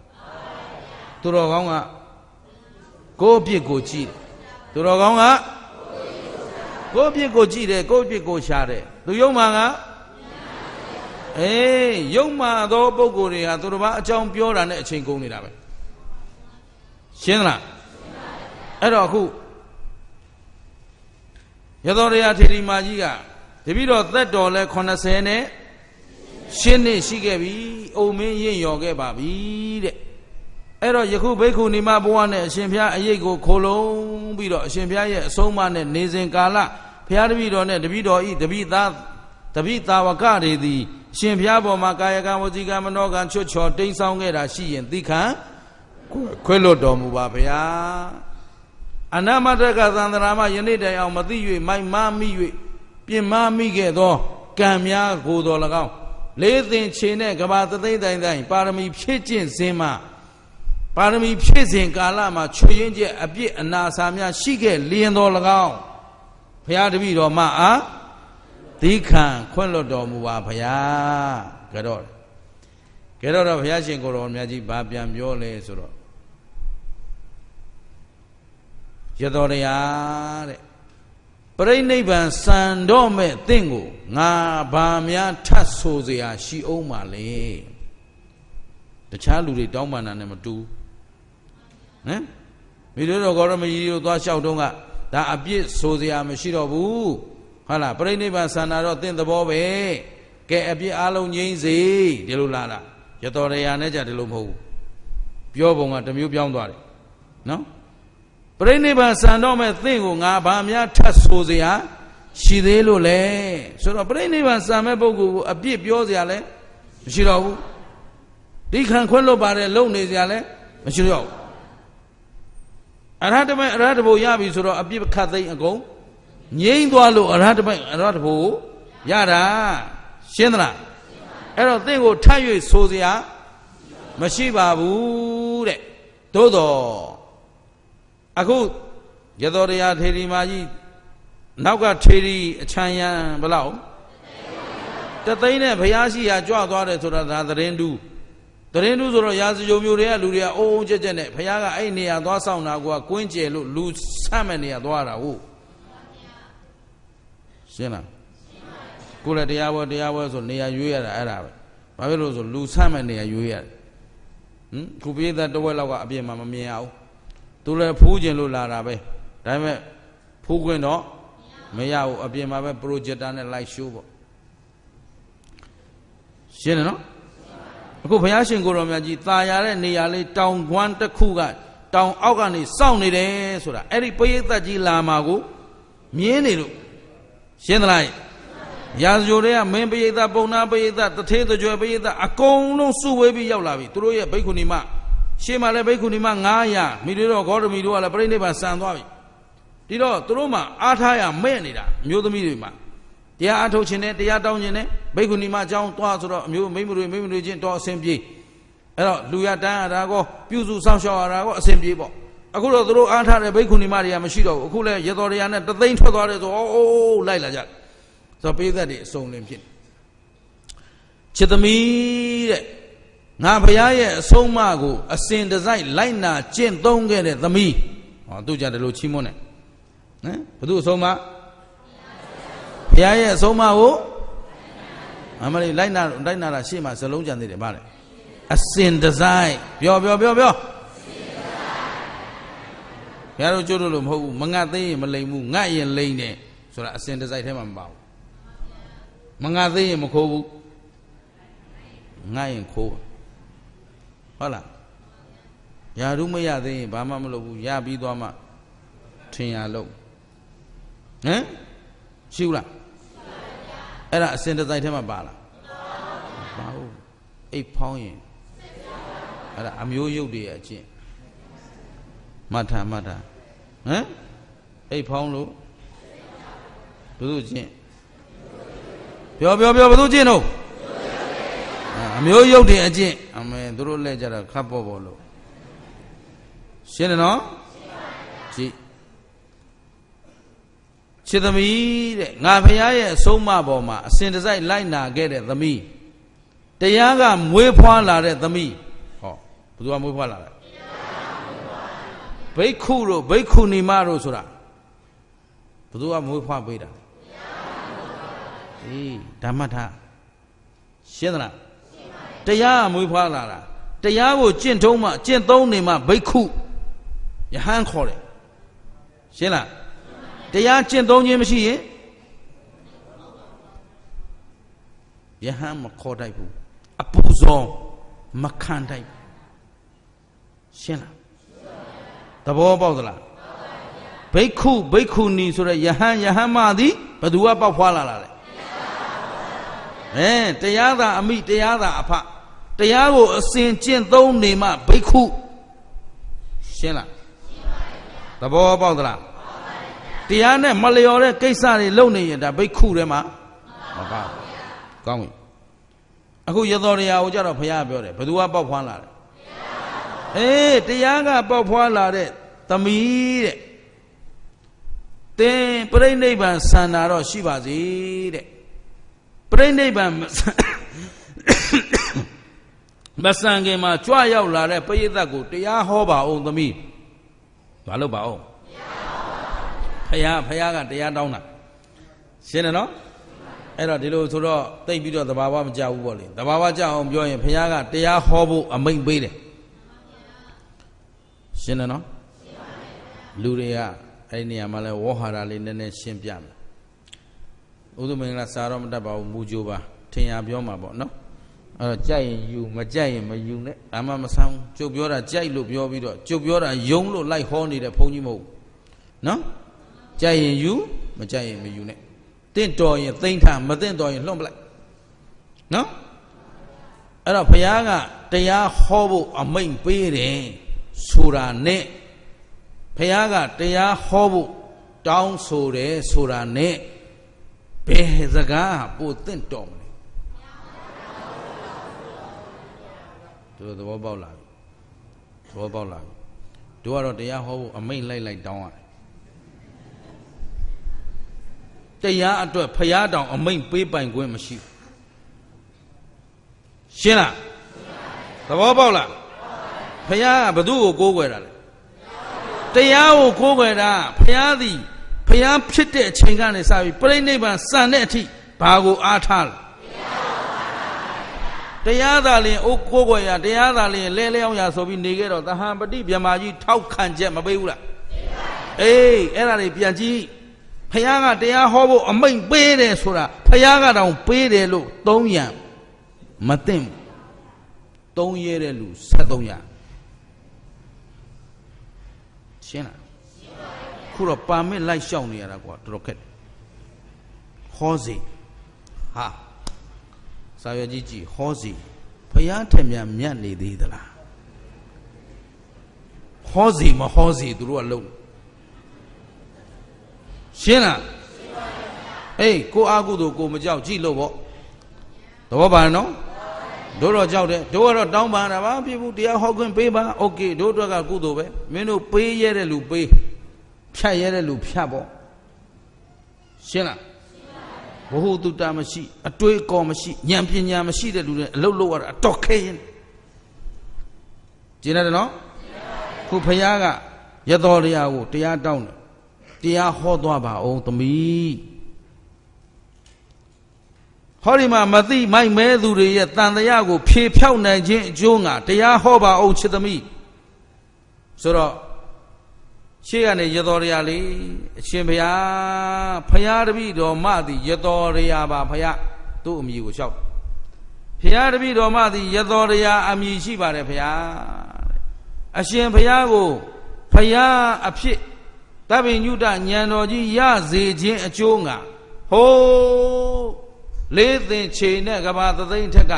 သူတော်ကောင်းကကိုယ့်အပြစ်ကိုကြည့်သူတော်ကောင်းကကိုယ့်အပြစ်ကိုကြည့်တယ်ကိုယ့်အပြစ်ကိုရှာတယ်သူယုံမှန်ကအေးယုံမှန်သောပုဂ္ဂိုလ်တွေဟာသူတော်ဘာအကြောင်းပြောတာနဲ့အချိန်ကုန်နေတာပဲရှင်းလားအဲ့တော့အခုရသော်ရာထေရီမာကြီးကတပိတော့သက်တော်လဲ80နဲ့ရှင်းနေရှိခဲ့ပြီအုံမင်းရင့်ရော်ခဲ့ပါပြီတဲ့အဲ့တော့ယခုဘိက္ခုနီမဘုရားနဲ့အရှင်ဘုရားအရေးကိုခိုလုံပြီးတော့အရှင်ဘုရားရဲ့အဆုံးအမနဲ့နေစဉ်ကာလဘုရားတပည့်တော်နဲ့တပည့်တော်ဤတပည့်သားတပည့်သာဝကတွေသည်ရှင်ဘုရားပေါ်မှာကာယကံဝစီကံမနောကံချွတ်ချော်တိမ်ဆောင်ခဲ့တာရှိရင်သိခံခွဲလွတ်တော်မူပါဗျာအနာမတကသန္တရာမယနေ့တိုင်အောင် မသိ၍မိုက်မမိ၍ပြင်မမိခဲ့သောကံများကိုတော်၎င်းလေးသင်ခြေနဲ့ကဘာသသိမ့်တိုင်တိုင်ပါရမီဖြည့်ကျင့်စင်မှာပါရမီဖြည့်စဉ်ကာလမှာချွေရင်ကျက်အပြစ်အနာစာများရှိခဲ့လျင်တော်၎င်းဘုရားတပည့်တော်မအားသီခံခွင့်လွတ်တော်မူပါဘုရားကြတော့ကြတော့တော့ဘုရားရှင်ကိုယ်တော်မြတ်ကြီးဗာပြန်ပြောလဲဆိုတော့ရတော်တရားတဲ့ပြိနိဗ္ဗာန်စံတော့မဲ့တင့်ကိုငါဗာများထတ်ဆိုเสียရှိအောင်ပါလေတခြားလူတွေတောင်းပန်တာနဲ့မတူဘူးဟမ်မိတို့တော်ကောရမကြီးတို့သွားလျှောက်တုန်းကဒါအပြစ်ဆိုစရာမရှိတော့ဘူးဟုတ်လားပြိဋိဘဆန္ဒတော့တင့်သဘောပဲကဲအပြစ်အလုံးငြိမ့်စေဒီလိုလားလားရတော်ရရာနဲ့ကြဒီလိုမဟုတ်ဘူးပြောပုံကတမျိုးပြောင်းသွားတယ်နော်ပြိဋိဘဆန္တော့မဲ့သင်ကိုငါဘာများထပ်ဆိုစရာရှိသေးလို့လဲဆိုတော့ပြိဋိဘဆံမဲ့ပုဂ္ဂိုလ်ကိုအပြစ်ပြောစရာလဲမရှိတော့ဘူးဒီခံခွင့်လွတ်ပါတယ်လုံနေစရာလဲမရှိတော့ဘူးအရဟတမိုင်အရဟတဘုရပြီဆိုတော့အပြစ်ခတ်သိမ့်အကုန်ငြိမ့်သွားလို့အရဟတမိုင်အရဟတဘုရတာရှင်းသလားအဲ့တော့သင်ကိုထပ်၍ဆိုစရာမရှိပါဘူးတဲ့သို့တော့အခုရသောတရားထေရီမာကြီးနောက်ကထေရီအချမ်းရန်ဘလောက်တသိန်းနဲ့ဘုရားရှိရာကြွသွားတယ်ဆိုတာဒါသတင်းတူးတရင်လူဆိုတော့ရာဇယုံမျိုးတွေကလူတွေကအုံအုံကြက်ကြက်နဲ့ဘုရားကအဲ့နေရာသွားဆောင်တာကိုကကွင်းကျယ်လို့လူဆမ်းမဲ့နေရာသွားတာဟုတ်ရှင်းလားကိုယ်လည်းတရားဘောတရားဘောဆိုနေရာရွေးရတာအဲ့ဒါပဲဘာဖြစ်လို့ဆိုလူဆမ်းမဲ့နေရာရွေးရတယ်ဟင်ခုပြေးသားတဝက်လောက်ကအပြည့်မှမမြင်အောင်သူလည်းဖူးကျင်လို့လာတာပဲဒါပေမဲ့ဖူးခွင့်တော့မရဘူးအပြင်မှာပဲ projector နဲ့ light show ပေါ့ရှင်းတယ်နော်အခုဘုရားရှင်ကိုတော်မြတ်ကြီးตายရတဲ့နေရာလေးတောင်ခွမ်းတစ်ခုကတောင်အောက်ကနေစောင့်နေတယ်ဆိုတာအဲ့ဒီပရိသတ်ကြီးလာမှာကိုမြင်းနေလို့ရှင်းသလားရာဇဂိုတွေကမင်းပရိသတ်ပုံနာပရိသတ်တထေးတကြွယ်ပရိသတ်အကုန်လုံးစုဝေးပြီးရောက်လာပြီသူတို့ရဲ့ဘိက္ခုနီမရှေ့မှာလည်းဘိက္ခုနီမ900မိတွေတော့ဂေါတမီတို့ကလည်းပြိဋိနိဗ္ဗာန်ဆန်သွားပြီဒီတော့သူတို့မှအားထားရမဲ့နေတာမျိုးသမီးတွေမှာတရားအထုတ်ခြင်းနဲ့တရားတောင်းခြင်းနဲ့ဘိက္ခုနီမအကြောင်းသွားဆိုတော့အမျိုးမိမတွေမိမတွေချင်းတော့အဆင်ပြေအဲ့တော့လူရတန်းရတာကောပြုစုစောင့်ရှောက်ရတာကောအဆင်ပြေပေါ့အခုတော့သူတို့အားထားတဲ့ဘိက္ခုနီမတွေကမရှိတော့ဘူးအခုလဲရေတော်တရားနဲ့တသိန်းထွက်သွားတယ်ဆိုအိုးလိုက်လာကြဆိုတော့ပိသက်တွေအစုံလင်ဖြစ်ချစ်သမီးတဲ့ငါဘုရားရဲ့အဆုံးအမကိုအစဉ်တစိုက်လိုက်နာကျင့်သုံးခဲ့တဲ့သမီးဟောသူကြတယ်လို့ချီးမွမ်းတယ်နော်ဘုသူအဆုံးအမရားရဲ့အဆုံးအမကိုမမလေးလိုက်နာလိုက်နာတာရှေ့မှာဇလုံးကြံသေးတယ်ဗါလေအစင်ဒီဇိုင်းပြောပြောပြောပြောဘုရားတို့ကြိုးတို့လို့မဟုတ်ဘူးမငတ်သိရင်မလိမ်ဘူးငတ်ရင်လိမ်တယ်ဆိုတာအစင်ဒီဇိုင်းထဲမှာမပါဘူးမငတ်သိရင်မခိုးဘူးငတ်ရင်ခိုးဟုတ်လားရာထူးမရသေးရင်ဘာမှမလုပ်ဘူးရပြီးသွားမှထင်ရလို့ဟမ်ရှိဘူးလားအဲ့ဒါအစဉ်တစိုက်ထဲမှာပါလားမပါဘူးအိတ်ဖောင်းရင်အဲ့ဒါအမျိုးရုပ်တွေရဲ့အကျင့်မထမထဟမ်အိတ်ဖောင်းလို့ဘုသူကျင့်ပြောပြောပြောဘုသူကျင့်တော့အမျိုးရုပ်တွေအကျင့်အမေတို့လဲကြတော့ခပ်ပေါ်ပေါ်လို့ရှင်းတယ်နော်ရှင်းပါပြီကြည့်ချစ်သမီးတဲ့ငါဖရားရဲ့အဆုံးမပေါ်မှာအစဉ်တစိုက်လိုက်နာခဲ့တဲ့သမီးတရားကမွေးဖွားလာတဲ့သမီးဟောဘယ်သူကမွေးဖွားလာလဲဘိက္ခုတို့ဘိက္ခုနီမတို့ဆိုတာဘယ်သူကမွေးဖွားပေးတာအေးဓမ္မထရှင်းသလားတရားကမွေးဖွားလာတာတရားကိုကျင့်ထုံးမှကျင့်သုံးနေမှဘိက္ခုယဟန်ခေါ်တယ်ရှင်းလားတရားကျင့်သုံးခြင်းမရှိရင်ယဟန်မခေါ်တိုက်ဘူးအပူဇော်မခံတိုက်ဘူးရှင်းလားသဘောပေါက်သလားဘိက္ခုဘိက္ခုနီဆိုတဲ့ယဟန်ယဟန်မသည်ဘသူကပေါက်ဖွာလာလာလဲအဲတရားသာအမိတရားသာအဖတရားကိုအစဉ်ကျင့်သုံးနေမှဘိက္ခုရှင်းလားသဘောပေါက်သလားတရားနဲ့မလျော်တဲ့ကိစ္စတွေလုပ်နေရင်ဒါဘိက္ခုထဲမှာမပါဘူးကောင်းပြီအခုရသော်တရားကိုကြတော့ဘုရားပြောတယ်ဘသူကပေါက်ဖွားလာတယ်အေးတရားကပေါက်ဖွားလာတဲ့သမီးတဲ့သင်ပြိဋိဘံဆန္ဒတော့ရှိပါစေတဲ့ပြိဋိဘံမဆန်ခင်မှာကြွရောက်လာတဲ့ပရိသတ်ကိုတရားဟောပါအောင်သမီးဘာလို့ပါအောင်ဖះဖះကတရားတောင်းတာရှင်းတယ်နော်အဲ့တော့ဒီလိုဆိုတော့တိတ်ပြီးတော့သဘာဝမကြဘူးပေါ့လေသဘာဝကြအောင်ပြောရင်ဖះကတရားဟောဖို့အမိန့်ပေးတယ်ရှင်းတယ်နော်လူတွေကအဲ့ဒီနေရာမှာလဲဝေါဟာရလေးနည်းနည်းရှင်းပြမယ်ဥဒမင်္ဂလာစာတော့မတတ်ပါဘူးမူကြိုပါထင်ရပြောမှာပေါ့နော်အဲ့တော့ကြိုက်ရင်ယူမကြိုက်ရင်မယူနဲ့ဒါမှမဆန်းကျုပ်ပြောတာကြိုက်လို့ပြောပြီးတော့ကျုပ်ပြောတာယုံလို့လိုက်ဟောနေတဲ့ဘုန်းကြီးမဟုတ်နော်ကြိုက်ရင်ယူမကြိုက်ရင်မယူနဲ့တင့်တော်ရင်သိမ့်ထားမသိမ့်တော်ရင်လွှင့်ပလိုက်နော်အဲ့တော့ဘုရားကတရားဟောဖို့အမိန့်ပေးတယ်ဆိုတာနဲ့ဘုရားကတရားဟောဖို့တောင်းဆိုတယ်ဆိုတာနဲ့ဘယ်စကားပို့တင့်တော်မလဲတို့သဘောပေါက်လားသဘောပေါက်လားတို့ကတော့တရားဟောဖို့အမိန့်လိုက်လိုက်တောင်းရတယ်တရားအတွက်ဖရာတောင် အမိန့်ပေးပိုင်ခွင့်မရှိရှင်းလားသဘောပေါက်လားဖရာကဘသူ့ကိုကိုးကွယ်တာလဲတရားကိုကိုးကွယ်တာဖရာသည်ဖရာဖြစ်တဲ့အချိန်ကနေစပြီးပြိဋိဘံစံတဲ့အထိဘာကိုအားထားလဲတရားသာလင်အိုးကိုးကွယ်ရတရားသာလင်လဲလဲအောင်ရဆိုပြီးနေခဲ့တော့သဟံပတိမြမကြီးထောက်ခံချက်မပေးဘူးလားအေးအဲ့ဒါတွေပြန်ကြည့်ဖះကတရားဟောဖို့အမိန့်ပေးတယ်ဆိုတာဖះကတောင်ပေးတယ်လို့သုံးရံမသိဘူးသုံးရဲတဲ့လူ7300ရရှင်းလားခုတော့ပါမစ်လိုက်ရှောက်နေရတာကွာတော်တော်ခက်ဟောစီဟာစာရွက်ကြီးကြီးဟောစီဖះထက်မြန်မြတ်နေသေးသလားဟောစီမဟောစီသူတို့ကလုံးရှင်းလားရှင်းပါပြီအေးကိုအာကုသို့ကိုမကြောက်ကြည့်လို့ပေါ့သဘောပါနော်တို့တော့ကြောက်တယ်တို့ကတော့တောင်းပန်တာပါပြဘူးတရားဟောခွင့်ပေးပါโอเคတို့အတွက်ကကုသိုလ်ပဲမင်းတို့ပေးရတဲ့လူပေးဖြတ်ရတဲ့လူဖြတ်ပေါ့ရှင်းလားဘဟုတုတမရှိ အတွေးကောမရှိဉာဏ်ပညာမရှိတဲ့လူတွေအလုတ်လောက်ရတာအတော်ခဲရင်ကျင်းရတယ်နော်ခုဖះကရတော်တရားကိုတရားတောင်းတယ်တရားဟောသွားပါအောင်သမီးဟောဒီမှာမသိမိုက်မဲသူတွေရဲ့တန်တရားကို ဖြေဖြောက်နိုင်ခြင်းအကျိုးငါတရားဟောပါအောင်ချစ်သမီးဆိုတော့ရှေ့ကနေရတော်ရလေးအရှင်ဘုရားဘုရားတပည့်တော်မသည်ရတော်ရပါဘုရားသူ့အမိကိုလျှောက်ဘုရားတပည့်တော်မသည်ရတော်ရအမိရှိပါတယ်ဘုရားအရှင်ဘုရားကိုဘုရားအဖြစ်တပိညုတညံတော်ကြီးရစေခြင်းအကျိုးငါဟိုးလေးသင်ခြေနဲ့ကဘာသသိန်းထက်က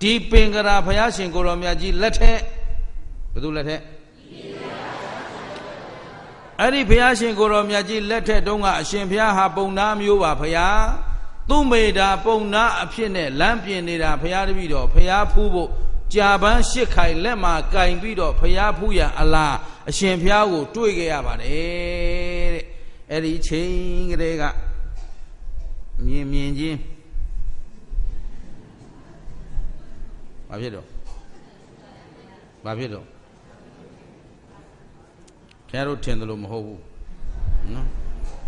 ဒီပင်ကရာဘုရားရှင်ကိုတော်မြတ်ကြီးလက်ထက်ဘယ်သူလက်ထက်အဲ့ဒီဘုရားရှင်ကိုတော်မြတ်ကြီးလက်ထက်တုန်းကအရှင်ဘုရားဟာပုံနာမျိုးပါဘုရားသူ့မိတာပုံနာအဖြစ်နဲ့လမ်းပြင်နေတာဘုရားတပည့်တော်ဘုရားဖူးဖို့ကြာပန်းရှစ်ခိုင်လက်မှာကင်ပြီးတော့ဖျားဖူးရန်အလားအရှင်ဖျားကိုတွေ့ခဲ့ရပါတယ်တဲ့အဲ့ဒီချိန်ကလေးကမြင်မြင်ချင်းဘာဖြစ်တော့ဘာဖြစ်တော့ခင်ဗျားတို့ထင်တယ်လို့မဟုတ်ဘူးနော်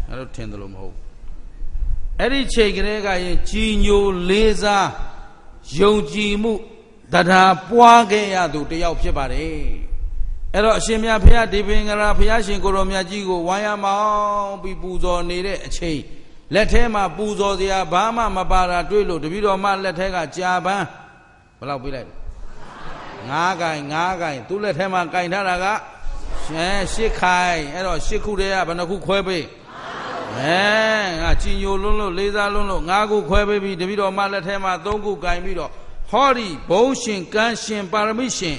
ခင်ဗျားတို့ထင်တယ်လို့မဟုတ်ဘူးအဲ့ဒီချိန်ကလေးကရင်ကြီးညိုလေးစားယုံကြည်မှုတရားပွားခဲ့ရသူတယောက်ဖြစ်ပါတယ်အဲ့တော့အရှင်မြတ်ဖုရားဒီပင်္ဂရာဖုရားရှင်ကိုရောမြတ်ကြီးကိုဝိုင်းရမောင်းပြီးပူဇော်နေတဲ့အချိန်လက်ထဲမှာပူဇော်စရာဘာမှမပါတာတွေ့လို့တပည့်တော်မလက်ထဲကကြာပန်းဘယ်လောက်ပြေးလိုက်ငါးကင်ငါးကင်သူ့လက်ထဲမှာကင်ထားတာကရှင်းရှစ်ခိုင်အဲ့တော့ရှစ်ခုတည်းကဘယ်နှခုခွဲပေးအဲငါချီညိုလုံးလို့လေးစားလုံးလို့ငါးခုခွဲပေးပြီးတပည့်တော်မလက်ထဲမှာသုံးခုကင်ပြီးတော့ဟောဒီဘုံရှင်ကံရှင်ပါရမီရှင်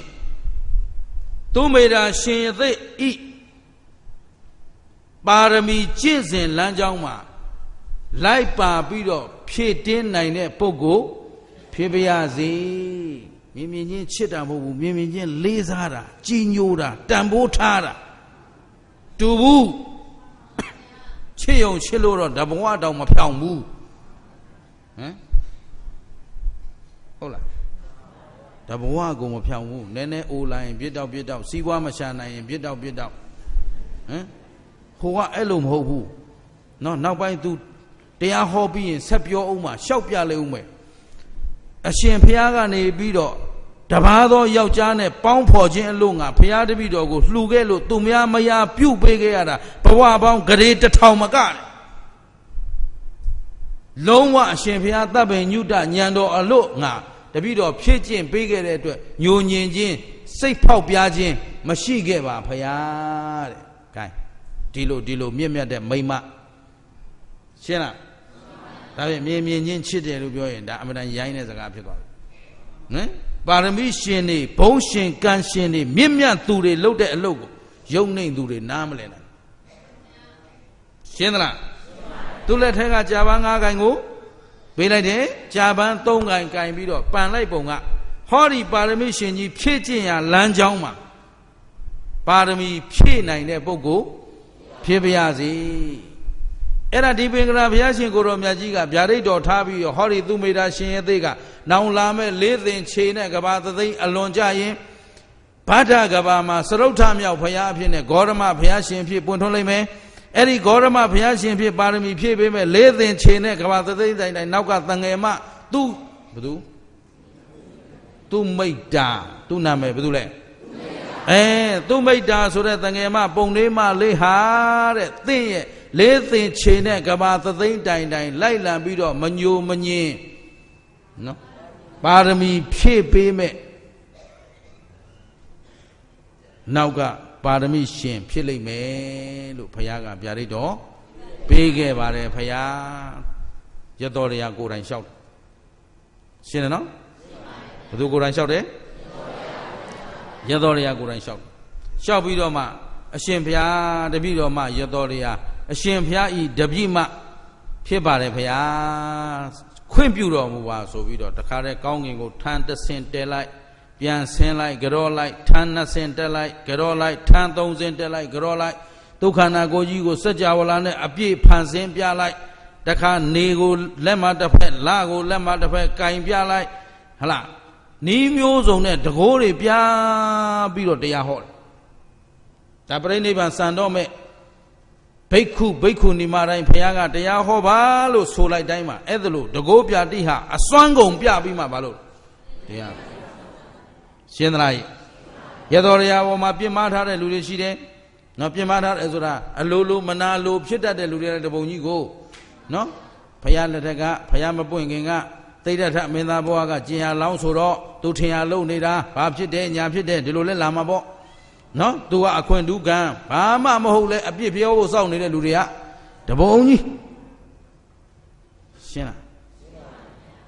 သူမေတာရှင်ရသိဤပါရမီကျင့်စဉ်လမ်းကြောင်းမှာလိုက်ပါပြီးတော့ဖြည့်တင်းနိုင်တဲ့ပုဂ္ဂိုလ်ဖြစ်ပါရစေမြင်မြင်ချင်းချစ်တာမဟုတ်ဘူးမြင်မြင်ချင်းလေးစားတာကြည်ညိုတာတန်ဖိုးထားတာတူဘူးချစ်ယုံချစ်လို့တော့တဘဝတောင်မဖြောင်ဘူးဟမ်ဟုတ်လားတဘဝကိုမဖြောင်ဘူးနည်းနည်းအိုလိုက်ရင်ပြစ်တော့ပြစ်တော့စီးပွားမရှာနိုင်ရင်ပြစ်တော့ပြစ်တော့ဟမ်ဟိုကအဲ့လိုမဟုတ်ဘူးနော်နောက်ပိုင်း तू တရားဟောပြီးရင်ဆက်ပြောအောင်မှရှောက်ပြလဲအောင်မယ်အရှင်ဖះကနေပြီးတော့တပါးသောယောက်ျားနဲ့ပေါင်းဖော်ခြင်းအလို့ငါဖះတပည့်တော်ကိုလှူခဲ့လို့သူများမယားပြုတ်ပေးခဲ့ရတာဘဝပေါင်းဂရေတစ်ထောင်မကတဲ့လုံးဝအရှင်ဘုရားသဗ္ဗညုတညံတော်အလို့ငါတပိတော်ဖြည့်ကျင့်ပေးခဲ့တဲ့အတွက်ညိုညင်ခြင်းစိတ်ဖောက်ပြားခြင်းမရှိခဲ့ပါဘုရားတဲ့။ကဲဒီလိုဒီလိုမြင့်မြတ်တဲ့မိမရှင်းလား။ဒါဖြင့်မြင်မြင်ချင်းချစ်တယ်လို့ပြောရင်ဒါအမှန်တန်ရိုင်းတဲ့စကားဖြစ်သွားပြီ။နော်ပါရမီရှင်တွေဘုံရှင်ကံရှင်တွေမြင့်မြတ်သူတွေလုပ်တဲ့အလုပ်ကိုယုံနိုင်သူတွေနားမလည်နိုင်။ရှင်းသလား။သူ့လက်ထက်ကကြာပန်း၅ဂိုင်ကိုပေးလိုက်တယ်ကြာပန်း၃ဂိုင်ဂိုင်ပြီးတော့ပန်လိုက်ပုံကဟောဒီပါရမီရှင်ကြီးဖြည့်ကျင့်ရာလမ်းကြောင်းမှာပါရမီဖြည့်နိုင်တဲ့ပုဂ္ဂိုလ်ဖြည့်ပါရစေအဲ့ဒါဒီပင်ကရာဘုရားရှင်ကိုတော်မြတ်ကြီးကဗျာဒိတ်တော်ထားပြီးဟောဒီသူမိတာရှင်ရဲ့သေးကနောင်လာမဲ့လေးသင်ခြေနဲ့ကဘာသသိအလွန်ကြရင်ဗဒ္ဒကဘာမှာစရုဋ္ဌမြောက်ဘုရားအဖြစ်နဲ့ဂေါရမဘုရားရှင်ဖြစ်ပွင့်ထွန်းလိုက်မယ်အဲ့ဒီဂေါရမဘုရားရှင်ဖြစ်ပါရမီဖြည့်ပေးမဲ့လေးသင်ခြေနဲ့ကဘာသသိတိုင်းတိုင်းနောက်ကတန်ငယ်မသူဘသူသူမိတ်တာသူနာမည်ဘသူလဲအဲသူမိတ်တာဆိုတဲ့တန်ငယ်မပုံလေးမလေးဟာတဲ့သင်ရဲ့လေးသင်ခြေနဲ့ကဘာသသိတိုင်းတိုင်းလိုက်လံပြီးတော့မညိုမညင်နော်ပါရမီဖြည့်ပေးမဲ့နောက်ကပါရမီရှင်ဖြစ်လိမ့်မယ်လို့ဘုရားကဗျာဒိတ်တော်ပေးခဲ့ပါတယ်ဘုရားရတော်တရားကိုယ်တိုင်လျှောက်ရှင်းတယ်နော်ဘယ်သူကိုယ်တိုင်လျှောက်တယ်ရတော်တရားကိုယ်တိုင်လျှောက်လျှောက်ပြီးတော့မှ အရှင်ဘုရား တပည့်တော်မှရတော်တရားအရှင်ဘုရားဤတပည့်မှ ဖြစ်ပါတယ်ဘုရားခွင့်ပြုတော်မူပါဆိုပြီးတော့တခါတည်းကောင်းကင်ကိုထန်တဆင်တဲလိုက်ပြန်ဆင်းလိုက်ကြောလိုက်ထန်းနှစ်ဆင်းတက်လိုက်ကြောလိုက်ထန်းသုံးဆင်းတက်လိုက်ကြောလိုက်ဒုက္ခနာကိုကြီးကိုစัจ java လာနဲ့အပြည့်ဖန်ဆင်းပြလိုက်တခါနေကိုလက်မတစ်ဖက်လကိုလက်မတစ်ဖက်ကင်ပြလိုက်ဟလားနီးမျိုးစုံနဲ့တကိုးတွေပြပြီးတော့တရားဟောတယ်ဒါပြိဋိဘံစံတော့မဲ့ဘိက္ခုဘိက္ခုနီမတိုင်းဘုရားကတရားဟောပါလို့ဆိုလိုက်တိုင်းမှာအဲ့ဒါလို့တကိုးပြတိဟာအစွမ်းကုန်ပြပြီးမှဘာလို့တရားရှင်းသလားရသော်ရာပေါ်မှာပြင်မာထားတဲ့လူတွေရှိတယ်နော်ပြင်မာထားတယ်ဆိုတာ အလိုလိုမနာလိုဖြစ်တတ်တဲ့လူတွေတပုံကြီးကိုနော်ဖရာလက်ထက်ကဖရာမပွင့်ခင်ကသိဒ္ဓထမင်းသားဘွားကကျင်ရလောင်းဆိုတော့သူထင်ရလုံနေတာဘာဖြစ်တယ်ညာဖြစ်တယ်ဒီလိုလဲလာမှာပေါ့နော်သူကအခွင့်ဒုကံဘာမှမဟုတ်လဲအပြစ်ပြောဖို့စောင့်နေတဲ့လူတွေကတပုံကြီးရှင်းလား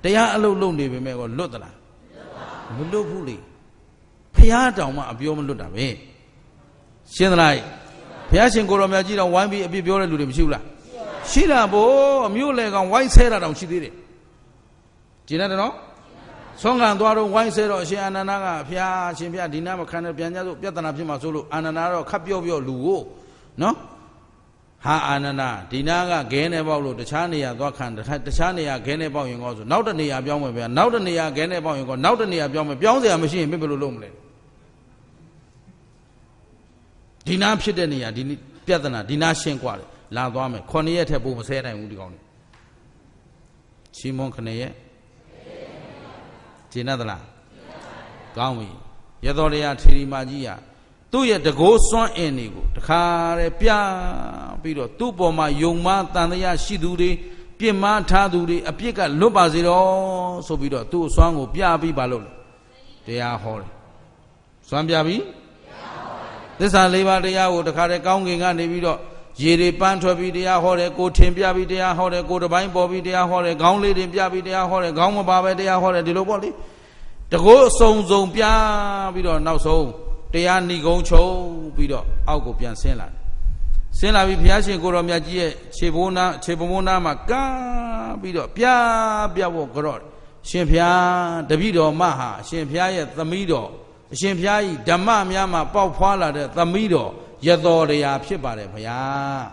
တရားအလုပ်လုပ်နေပေမဲ့ကောလွတ်သလားမလွတ်ဘူးလေဖះတောင်မှအပြောမလွတ်တာပဲရှင်းသလားဘုရားရှင်ကိုရောင်မြတ်ကြီးတော်ဝိုင်းပြီးအပြစ်ပြောတဲ့လူတွေမရှိဘူးလားရှိတာဗောအမျိုးလေကောင်ဝိုင်းဆဲတာတောင်ရှိသေးတယ်ဂျင်းနဲ့တော့ဆုံးခံသွားတော့ဝိုင်းဆဲတော့အရှင်အာနန္ဒကဘုရားရှင်ဘုရားဒီနာမခံနဲ့ပြန်ကြဆိုပြဿနာဖြစ်မှာဆိုလို့အာနန္ဒတော့ခပ်ပြောပြောလူကိုနော်ဟာအာနန္ဒဒီနာကဂဲနေပေါက်လို့တခြားနေရာသွားခံတခြားနေရာဂဲနေပေါက်ရင်ကောဆိုနောက်တနေရာပြောင်းမယ်ဗျာနောက်တနေရာဂဲနေပေါက်ရင်ကောနောက်တနေရာပြောင်းမယ်ပြောင်းစရာမရှိရင်ဘယ်လိုလုပ်မလဲဒီနာဖြစ်တဲ့နေရာဒီပြဿနာဒီနာရှင်းกว่าတယ်လာသွားမယ်9ရက်ထက်ပိုမဆဲနိုင်ဘူးဒီကောင်တွေရှင်းမွန်9ရက်ဂျင်းနတ်သလားကောင်းပြီရသော်ရထေရီမာကြီးကသူ့ရဲ့တကိုးစွန့်အင်တွေကိုတခါတည်းပြပြီးတော့သူ့ပေါ်မှာယုံမှန်တန်တရားရှိသူတွေပြစ်မှားထားသူတွေအပြစ်ကလွတ်ပါစေတော့ဆိုပြီးတော့သူ့အစွမ်းကို ပြပြီးပါလို့တရားဟောတယ်စွမ်းပြပြီးသစ္စာ၄ပါးတရားကိုတခါတည်းကောင်းကင်ကနေပြီးတော့ရေတွေပန်းထွက်ပြီးတရားဟောတယ်ကိုထင်ပြပြီးတရားဟောတယ်ကိုတပိုင်းပေါ်ပြီးတရားဟောတယ်ခေါင်းလေးတွေပြပြီးတရားဟောတယ်ခေါင်းမပါပဲတရားဟောတယ်ဒီလိုပေါ့လေတကိုးအစုံစုံပြပြီးတော့နောက်ဆုံးတရားဏိကုံချုပ်ပြီးတော့အောက်ကိုပြန်ဆင်းလာတယ်ဆင်းလာပြီးဘုရားရှင်ကိုတော်မြတ်ကြီးရဲ့ခြေဘိုးနာခြေဘိုးနာမှာကားပြီးတော့ပြပြဖို့ကြော့ရှင်ဘုရားတပည့်တော်မဟာရှင်ဘုရားရဲ့သမီးတော်အရှင်ဘုရားဤဓမ္မများမှာ ပေါက်ဖွာလာတဲ့သမီးတော်ရတော်တရားဖြစ်ပါတယ်ဘုရား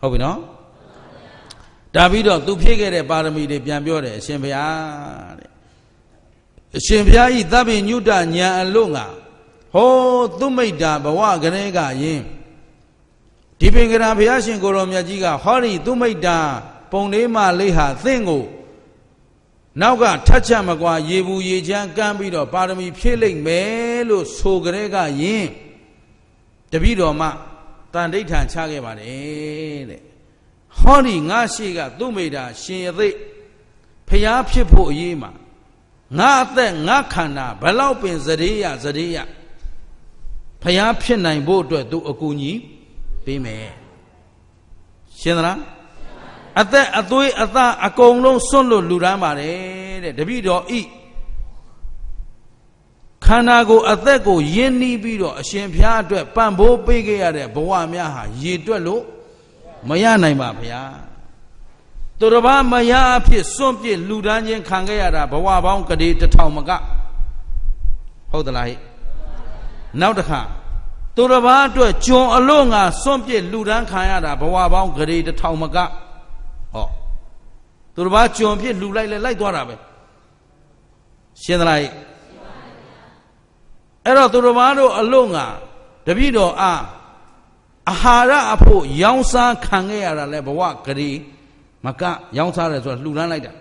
ဟုတ်ပြီနော်ဒါပြီးတော့သူဖြည့်ခဲ့တဲ့ပါရမီတွေပြန်ပြောတယ်အရှင်ဘုရားတဲ့အရှင်ဘုရားဤသဗ္ဗညုတညာအလို့ငါဟောသူမိတ်တာဘဝကလေးကယင်းဒီပင်ကရာဘုရားရှင်ကိုရောမြတ်ကြီးကဟောဒီသူမိတ်တာပုံလေးမလေးဟာသင်ကိုနောက်ကထတ်ချက်မကွာရေဘူးရေချမ်းကမ်းပြီးတော့ပါရမီဖြည့်လိုက်မယ်လို့ဆိုကြတဲ့ကယင်းတပည့်တော်မှတန်ဋိဌာန်ချခဲ့ပါတယ်တဲ့ဟောဒီငါရှိကသူ့မိတာရှင်ရသေးဖျားဖြစ်ဖို့အရေးမှာငါအသက်ငါခန္ဓာဘလောက်ပင်စရေရစရေရဖျားဖြစ်နိုင်ဖို့အတွက်သူအကူကြီးပေးမယ်ရှင်းသလားအသက်အသွေးအသားအကုန်လုံးစွန့်လွတ်လူရမ်းပါတယ်တဲ့တပိတော်ဤခန္ဓာကိုယ်အသက်ကိုယဉ်နီးပြီးတော့အရှင်ဘုရားအတွက်ပံ့ပိုးပေးခဲ့ရတဲ့ဘဝများဟာရေတွက်လို့မရနိုင်ပါဗျာသူတစ်ပါးမရအဖြစ်စွန့်ပြစ်လူဒန်းချင်းခံခဲ့ရတာဘဝပေါင်းကတိတထောင်မကဟုတ်သလားဟိနောက်တစ်ခါသူတစ်ပါးအတွက်ကျွန်အလို့ငါစွန့်ပြစ်လူဒန်းခံရတာဘဝပေါင်းကတိတထောင်မကသူတစ်ပါးကြုံဖြစ်လှူလိုက်လဲလိုက်သွားတာပဲရှင်းသလားရှင်ပါဗျာအဲ့တော့သူတစ်ပါးတို့အလို့ငါတပြည့်တော်အားအဟာရအဖို့ရောင်းစားခံခဲ့ရတာလဲဘဝကလေးမကရောင်းစားတယ်ဆိုတော့လှူလန်းလိုက်တာ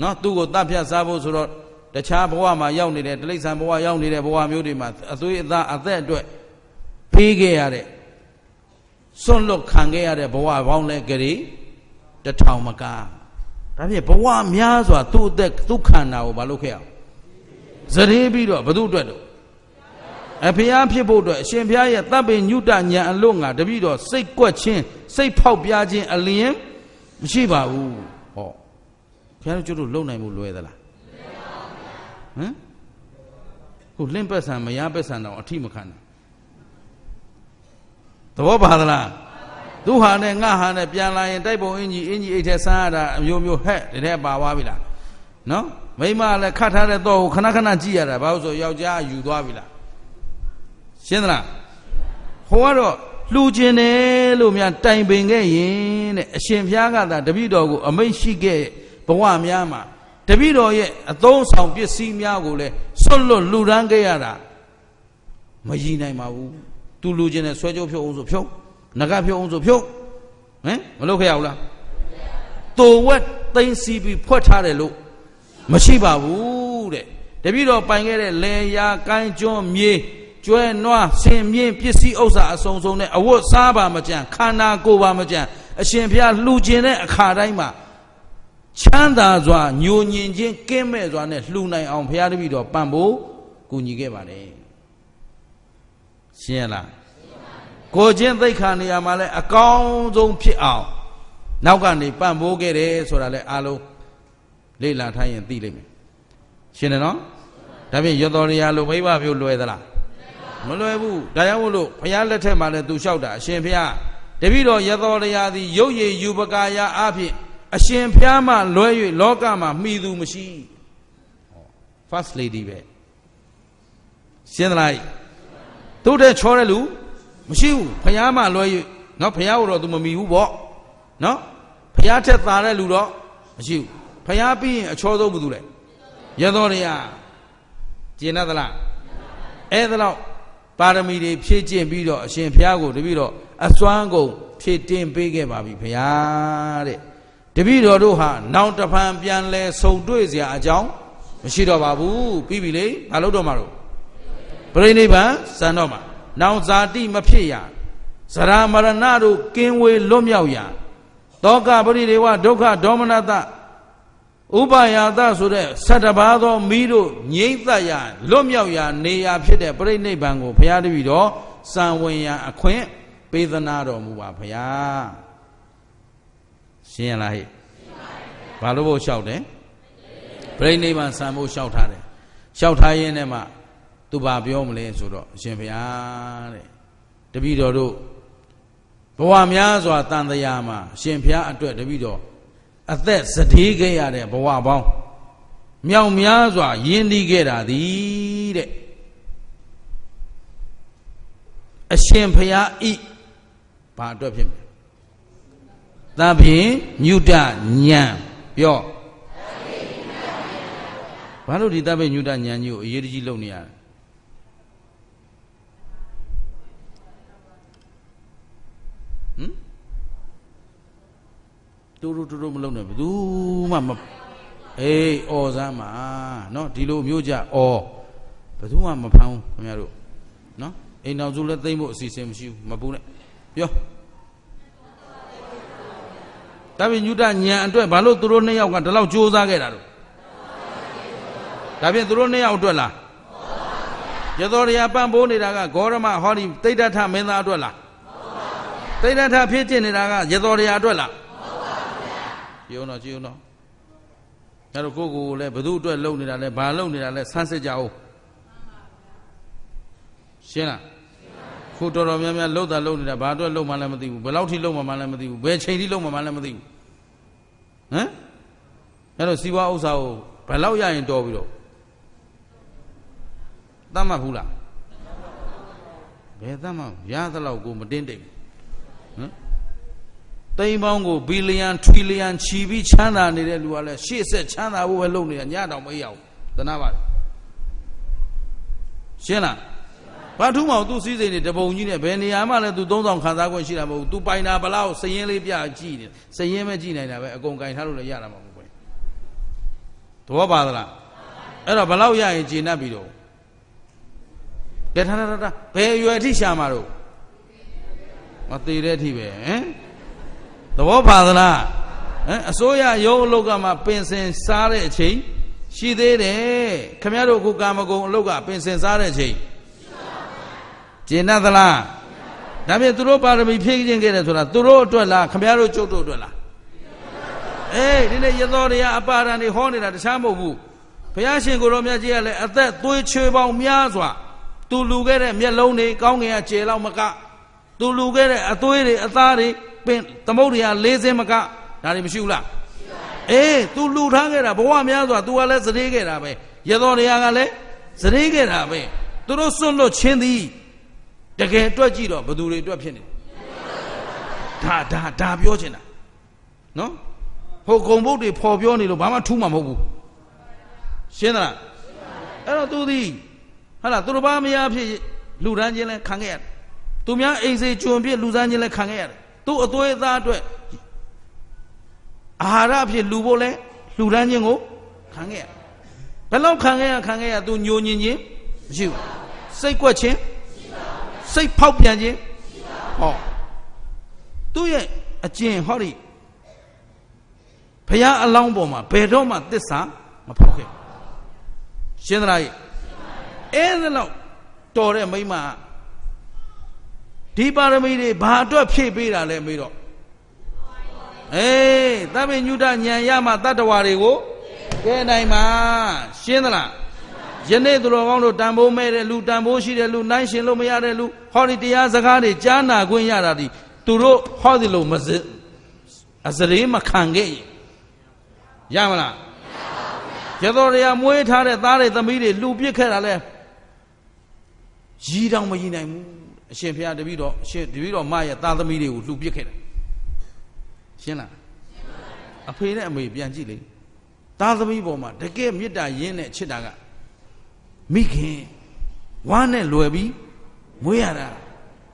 နော်သူ့ကိုတတ်ဖြတ်စားဖို့ဆိုတော့တခြားဘဝမှာရောက်နေတဲ့တိရစ္ဆာန်ဘဝရောက်နေတဲ့ဘဝမျိုးတွေမှာအသွေးအသားအသက်အတွက်ဖေးခဲ့ရတဲ့စွန့်လွတ်ခံခဲ့ရတဲ့ဘဝပေါင်းလဲကလေးတထောင်မကားဒါဖြင့်ဘဝများစွာသူ့အသက်သူ့ခန္ဓာကိုမလုပ်ခဲ့အောင်ဇရေပြီးတော့ဘု து အတွက်တော့အဖျားဖြစ်ဖို့အတွက်အရှင်ဘုရားရဲ့တပ်ပင်ညုတညံအလို့ငါတပိတော့စိတ်ကွက်ချင်းစိတ်ဖောက်ပြားခြင်းအလျင်မရှိပါဘူးဟောဘုရားတို့ကျွတ်တို့လုံနိုင်မှုလွယ်သလားဟမ်ခုလင့်ပက်ဆံမရပက်ဆံတော့အထိမခံဘူးသဘောပါသလားသူ့ဟာနဲ့ငါဟာနဲ့ပြန်လာရင်တိုက်ပုံအင်ကြီးအင်ကြီးအိတ်ထဲဆန်းရတာအမျိုးမျိုးဟဲ့တည်းပါသွားပြီလားနော်မိမလည်းခတ်ထားတဲ့တော့ကိုခဏခဏကြည့်ရတာဘာလို့ဆိုယောက်ျားယူသွားပြီလားရှင်းသလားဟိုကတော့လှူခြင်းတယ်လို့များတိုင်ပင်ခဲ့ရင်တဲ့အရှင်ဘုရားကသာတပည့်တော်ကို အမိန့်ရှိခဲ့ဘဝများမှာတပည့်တော်ရဲ့အသုံးဆောင်ပစ္စည်းများကိုလည်းဆွတ်လွတ်လှူဒန်းခဲ့ရတာမရည်နိုင်ပါဘူးသူလှူခြင်းနဲ့ဆွဲကြုံဖြုတ်အောင်ဆိုဖြုတ်ငကဖြုတ်အောင်ဆိုဖြုတ်ဟမ်မလုပ်ခဲ့ရဘူးလားတိုဝက်သိမ့်စီပြီးဖွက်ထားတယ်လို့မရှိပါဘူးတဲ့တပည့်တော်ပိုင်ခဲ့တဲ့လေယာကိုင်းကျွန်းမြေကျွဲနွားဆင်မြင့်ပစ္စည်းဥစ္စာအစုံစုံနဲ့အဝတ်စားပါမကြံခန္ဓာကိုယ်ပါမကြံအရှင်ဘုရားလှူခြင်းတဲ့အခါတိုင်းမှာချမ်းသာစွာညိုညင်ခြင်းကင်းမဲ့စွာနဲ့လှူနိုင်အောင်ဘုရားတပည့်တော်ပံ့ပိုးကူညီခဲ့ပါတယ်ရှင်းရလားကိုချင်းသိခါနေရာမှာလဲအကောင်းဆုံးဖြစ်အောင်နောက်ကနေပံ့ပိုးခဲ့တယ်ဆိုတာလဲအားလုံးလေ့လာထားရင်သိလိမ့်မယ်ရှင်းတယ်နော်ဒါဖြင့်ရတော်ရာလိုမိဘမျိုးလွယ်သလားမလွယ်ဘူးဒါကြောင့်မို့လို့ဘုရားလက်ထက်မှာလဲသူလျှောက်တာအရှင်ဘုရားတပည့်တော်ရတော်ရာသည်ရုပ်ရည်ယူပကာယအဖြစ်အရှင်ဘုရားမှလွဲ၍လောကမှာမှီသူမရှိ first lady ပဲရှင်းသလားသူတဲ့ချောတဲ့လူမရှိဘူးဖះမှလွဲ၍နော်ဖះကိုတော့ तू မမီဘူးပေါ့နော်ဖះထက်သာတဲ့လူတော့မရှိဘူးဖះပြီးရင်အချောဆုံးဘူးသူလဲရသောတရားကျင်တတ်သလားအဲ့ဒါတော့ပါရမီတွေဖြည့်ကျင့်ပြီးတော့အရှင်ဖះကိုတပည့်တော်အစွမ်းကုန်ဖြည့်တင်ပေးခဲ့ပါပြီဖះတဲ့တပည့်တော်တို့ဟာနောက်တဖန်ပြန်လဲဆုံတွေ့เสียအကြောင်းမရှိတော့ပါဘူးပြီးပြီလေမလုပ်တော့မှာတော့ပြိဋိနိဗ္ဗာန်စံတော့မှာနောင်ဇာတိမဖြစ်ရဇရာမရဏတို့ကင်းဝေးလွတ်မြောက်ရတောကပရိဒေဝဒုက္ခဒေါမနတဥပယာတဆိုတဲ့7ပါးသောမိတို့ငြိမ့်သက်ရလွတ်မြောက်ရနေရာဖြစ်တဲ့ပြိဋိဘံကိုဘုရားတပည့်တော်စံဝင်ရအခွင့်ပေးသနာတော်မူပါဘုရားရှင်းရလားဟဲ့ဘာလို့ဖို့လျှောက်တယ်ပြိဋိဘံစံဖို့လျှောက်ထားတယ်လျှောက်ထားရင်းနဲ့မှသူဘာပြောမလဲဆိုတော့အရှင်ဘုရားတဲ့တပည့်တော်တို့ဘဝများစွာတန်တရားမှာရှင်ဘုရားအတွက်တပည့်တော်အသက်စတေးခဲ့ရတဲ့ဘဝပေါင်းမြောက်များစွာယဉ်တည်ခဲ့တာသည်တဲ့အရှင်ဘုရားဤဘာအတွက်ဖြစ်မလဲသဗေညုတညံပြောဘာလို့ဒီသဗေညုတညံကြီးကိုအရေးတကြီးလုပ်နေရလဲတူတူတူတူမလုံးနဲ့ဘယ်သူမှမအေးအော်စမ်းပါနော်ဒီလိုမျိုးကြအော်ဘယ်သူမှမဖမ်းဘူးခင်ဗျားတို့နော်အိမ်တော်စုလည်းသိမ့်ဖို့အစီအစဉ်မရှိဘူးမပူနဲ့ပြောဒါပြင်ညုတညာအတွက်ဘာလို့သူတို့နှစ်ယောက်ကဒီလောက်ကြိုးစားခဲ့တာလို့ဒါပြင်သူတို့နှစ်ယောက်အတွက်လားရသော်ရာပန့်ပိုးနေတာကဂေါရမဟောဒီတိဋ္ဌထမင်းသားအတွက်လားတိဋ္ဌထဖြစ်တင်နေတာကရသော်ရာအတွက်လားကြည်အောင်တော့ကြည်အောင်တော့ဒါတော့ကိုကိုလည်းဘသူအတွက်လုံနေတာလဲဘာလုံနေတာလဲဆန်းစစ်ကြအောင်ရှင်းလားခုတော်တော်များများလှုပ်တာလှုပ်နေတာဘာအတွက်လှုပ်မှလည်းမသိဘူးဘယ်လောက်ထိလှုပ်မှမှလည်းမသိဘူးဘယ်ချိန်ထိလှုပ်မှမှလည်းမသိဘူးဟမ်အဲ့တော့စီဝါဥစ္စာကိုဘယ်လောက်ရရင်တော်ပြီးတော့တတ်မှတ်ဘူးလားဘယ်တတ်မှရသလောက်ကိုမတင်းတိတ်ဟမ်သိန်းပေါင်းကိုဘီလီယံထရီလီယံချီပြီးချမ်းသာနေတဲ့လူကလည်းရှေ့ဆက်ချမ်းသာဖို့ပဲလုပ်နေတာညတော့မရအောင်တနာပါရှင်းလားဘာထူးမအောင်သူစည်းစိမ်နေတပုံကြီးနဲ့ဘယ်နေရာမှလည်းသူသုံးဆောင်ခံစားခွင့်ရှိတာမဟုတ်ဘူးသူပိုင်တာဘလောက်စရင်လေးပြကြည့်နေစရင်ပဲကြည့်နိုင်တာပဲအကုန်ကင်ထားလို့လည်းရတာမဟုတ်ဘူးသဘောပါသလားအဲ့တော့ဘလောက်ရရင်ကျေနပ်ပြီးတော့ရထထထဘယ်အရွယ်အထိရှာမှာတော့မသေးတဲ့အထိပဲဟမ်သဘောပါသလားဟမ်အစိုးရရုံးအလုတ်ကမှပင်စင်စားတဲ့အချိန်ရှိသေးတယ်ခမရတို့ခုကာမဂုဏ်အလုတ်ကပင်စင်စားတဲ့အချိန်ကျင်တတ်သလားဒါဖြင့်သူတို့ပါရမီဖြည့်ခြင်းခဲ့တယ်ဆိုတာသူတို့အတွက်လားခမရတို့ကျုပ်တို့အတွက်လားအေးဒီနေ့ရသောတရားအပါဒံတွေဟောနေတာတခြားမဟုတ်ဘူးဘုရားရှင်ကိုရောမြတ်ကြီးကလည်းအသက်သွေးချွေပေါင်းများစွာသူလူခဲ့တဲ့မျက်လုံးတွေကောင်းကင်ကကျေလောက်မကသူလူခဲ့တဲ့အသွေးတွေအသားတွေပင်သမုဒ္ဒရာ၄စင်းမကဒါတွေမရှိဘူးလားအေး तू လူထားခဲ့တာဘဝများစွာ तू ကလည်းစည်ခဲ့တာပဲရသောတရားကလည်းစည်ခဲ့တာပဲသူတို့စွန့်လွတ်ခြင်းသည်တကယ်အတွက်ကြည့်တော့ဘသူတွေအတွက်ဖြစ်နေဒါဒါဒါပြောချင်တာနော်ဟိုဂုံဘုတ်တွေဖော်ပြောနေလို့ဘာမှထူးမှာမဟုတ်ဘူးရှင်းသလားအဲ့တော့ तू သည်ဟာလားသူတို့ဘာမရဖြစ်လူတန်းချင်းလဲခံခဲ့ရတယ်သူများအိမ်စေဂျုံဖြစ်လူစန်းချင်းလဲခံခဲ့ရတယ်သူ့အသွေးသားအတွက်အာဟာရဖြစ်လူဖို့လဲလူရန်ခြင်းကိုခံခဲ့ရဘယ်လောက်ခံခဲ့ရခံခဲ့ရသူညိုညင်ခြင်းမရှိဘူးစိတ်ကွက်ခြင်းစိတ်ဖောက်ပြန်ခြင်းဟောသူ့ရဲ့အကျင့်ဟောဒီဘုရားအလောင်းပေါ်မှာဘယ်တော့မှသစ္စာမဖောက်ခဲ့ရှင်းသလားရဲ့အဲ့ဒါတော့တော်တဲ့မိမကဒီပါရမီတွေဘာအတွက်ဖြည့်ပေးတာလဲမေးတော့အေးသဗ္ဗညုတဉာဏ်ရမှတတ္တဝါတွေကိုကဲနိုင်မှာရှင်းသလားယနေ့သူတော်ကောင်းတို့တန်ဖိုးမဲ့တဲ့လူတန်ဖိုးရှိတဲ့လူနိုင်ရှင်လို့မရတဲ့လူဟောဒီတရားစကားတွေကြားနာခွင့်ရတာဒီသူတို့ဟောဒီလိုမစအစရေမခံခဲ့ရမလားရသောတရားမွေးထားတဲ့သားတွေသမီးတွေလူပြစ်ခဲ့တာလဲရီတောင်မရီနိုင်ဘူးအရှင်ဘုရားတပည့်တော်အရှင်တပည့်တော်မရဲ့သားသမီးတွေကိုလှူပစ်ခဲ့တာရှင်းလားအဖေနဲ့အမေပြန်ကြည့်လေသားသမီးပေါ်မှာတကယ်မေတ္တာရင်းနဲ့ချစ်တာကမိခင်ဝမ်းနဲ့လွယ်ပြီးမွေးရတာ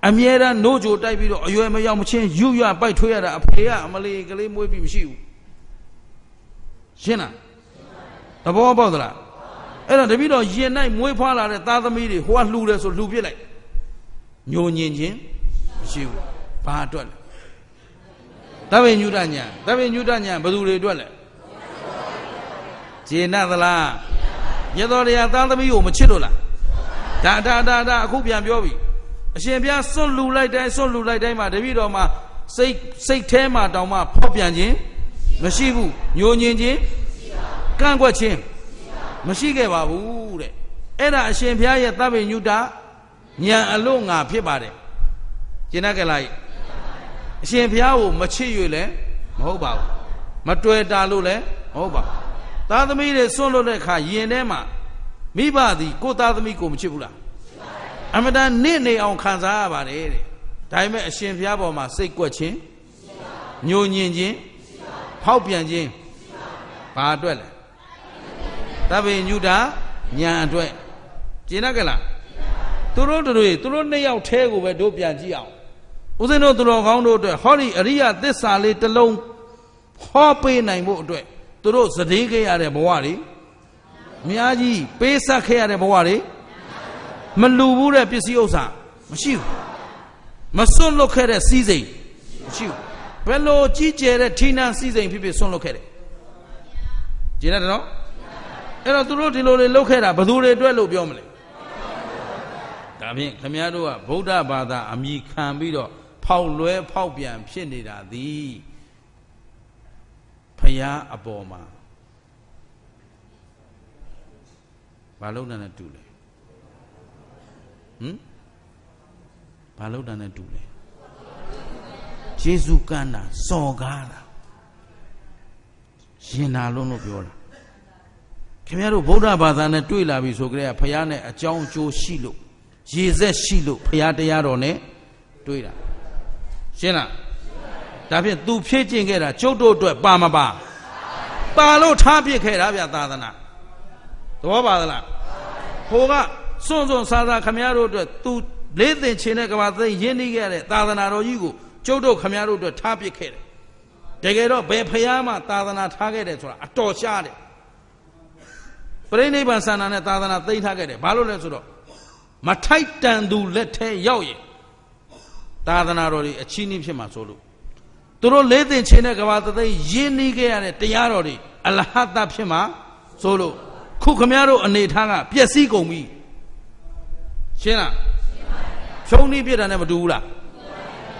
အမြဲတမ်း노ကြိုတိုက်ပြီးတော့အရွယ်မရောက်မချင်းယူရပိုက်ထွေးရတာအဖေကအမလီကလေးမွေးပြီးမရှိဘူးရှင်းလားသဘောပေါက်သလားအဲ့တော့တပည့်တော်ယင်နိုင်မွေးဖွားလာတဲ့သားသမီးတွေဟိုကလှူတယ်ဆိုလှူပြစ်လိုက်ညိုညင်ခြင်းမရှိဘူးဘာအတွက်လဲသဗ္ဗညုတညာသဗ္ဗညုတညာဘယ်သူတွေအတွက်လဲဂျေနသလားမြတ်တော်တရားသားသမီးကိုမချစ်လို့လားဒါဒါဒါဒါအခုပြန်ပြောပြီအရှင်ဘုရားစွန့်လူလိုက်တိုင်းစွန့်လူလိုက်တိုင်းမှာတပည့်တော်မှာစိတ်စိတ်แท้မှာတောင်မှဖောက်ပြန်ခြင်းမရှိဘူးညိုညင်ခြင်းကန့်ကွက်ခြင်းမရှိခဲ့ပါဘူးတဲ့အဲ့ဒါအရှင်ဘုရားရဲ့သဗ္ဗညုတညံအလို့ငါဖြစ်ပါတယ်ကျင်တတ်ကြလားအရှင်ဘုရားကိုမချစ်၍လည်းမဟုတ်ပါဘူးမတွေ့တာလို့လည်းမဟုတ်ပါဘူးသားသမီးတွေစွန့်လွတ်တဲ့အခါယင်ထဲမှာမိဘသည် ကိုသားသမီးကိုမချစ်ဘူးလားအမတန်နေနေအောင်ခံစားရပါတယ်တဲ့ဒါပေမဲ့အရှင်ဘုရားပေါ်မှာစိတ်ကွက်ခြင်းညိုညင်ခြင်းဖောက်ပြန်ခြင်းဘာအတွက်လဲသဗ္ဗညုတာညာအတွက်ကျင်တတ်ကြလားသူတို့တို့သူတို့နှစ်ယောက်ထဲကိုပဲတို့ပြန်ကြည့်အောင်ဦးဇင်းတို့သူတော်ကောင်းတို့အတွက်ဟောဒီအရိယသစ္စာလေးတစ်လုံးဟောပေးနိုင်ဖို့အတွက်သူတို့စည်ခဲ့ရတဲ့ဘဝတွေအများကြီးပေးဆက်ခဲ့ရတဲ့ဘဝတွေမလူဘူးတဲ့ပစ္စည်းဥစ္စာမရှိဘူးမစွန့်လွတ်ခဲ့တဲ့စီးစိမ်မရှိဘူးဘယ်လိုကြီးကျယ်တဲ့ဌိနစီးစိမ်ဖြစ်ဖြစ်စွန့်လွတ်ခဲ့တယ်ကျေနပ်တယ်နော်အဲ့တော့သူတို့ဒီလိုတွေလုပ်ခဲ့တာဘယ်သူတွေအတွက်လို့ပြောမလဲဒါဖြင့်ခမည်းတော်ကဗုဒ္ဓဘာသာအမိခံပြီးတော့ဖောက်လွဲဖောက်ပြန်ဖြစ်နေတာသည်ဖရာအပေါ်မှာဘာလုံးနဲ့တူလဲဟမ်ဘာလုံးနဲ့တူလဲယေရှုကန်းတာစော်ကားတာရှင်နာလုံးလို့ပြောတာခင်ဗျားတို့ဗုဒ္ဓဘာသာနဲ့တွေ့လာပြီဆိုကြတဲ့ဖရာနဲ့အကြောင်းအကျိုးရှိလို့ရေဆက်ရှိလို့ဘုရားတရားတော်နဲ့တွေးတာရှင်းလားဒါဖြင့်သူဖြည့်ကျင့်ခဲ့တာကျုပ်တို့အတွက်ပါမပါပါလို့ထားပြစ်ခဲ့တာဗျသာသနာသဘောပါသလားဟိုကစွန့်စွန့်စားစားခမရတို့အတွက်သူလေးသင်ချင်းတဲ့ကဘာသိရင်းနှီးခဲ့တဲ့သာသနာတော်ကြီးကိုကျုပ်တို့ခမရတို့အတွက်ထားပြစ်ခဲ့တယ်တကယ်တော့ဘယ်ဖះမှသာသနာထားခဲ့တယ်ဆိုတာအတော်ရှားတယ်ပြိဋိနိဗ္ဗာန်ဆန္ဒနဲ့သာသနာသိမ်းထားခဲ့တယ်ဘာလို့လဲဆိုတော့မထိုက်တန်သူလက်ထဲရောက်ရင်သာသနာတော်တွေအချင်းချင်းဖြစ်မှာဆိုလို့သူတို့လေးသင်ချင်းတဲ့ကဘာသသိရင်းနှီးခဲ့ရတဲ့တရားတော်တွေအလဟတဖြစ်မှာဆိုလို့ခုခမရတို့အနေထားကပျက်စီးကုန်ပြီရှင်းလားရှင်းပါပြီဖြုံးနှီးပြစ်တာနဲ့မတူဘူးလား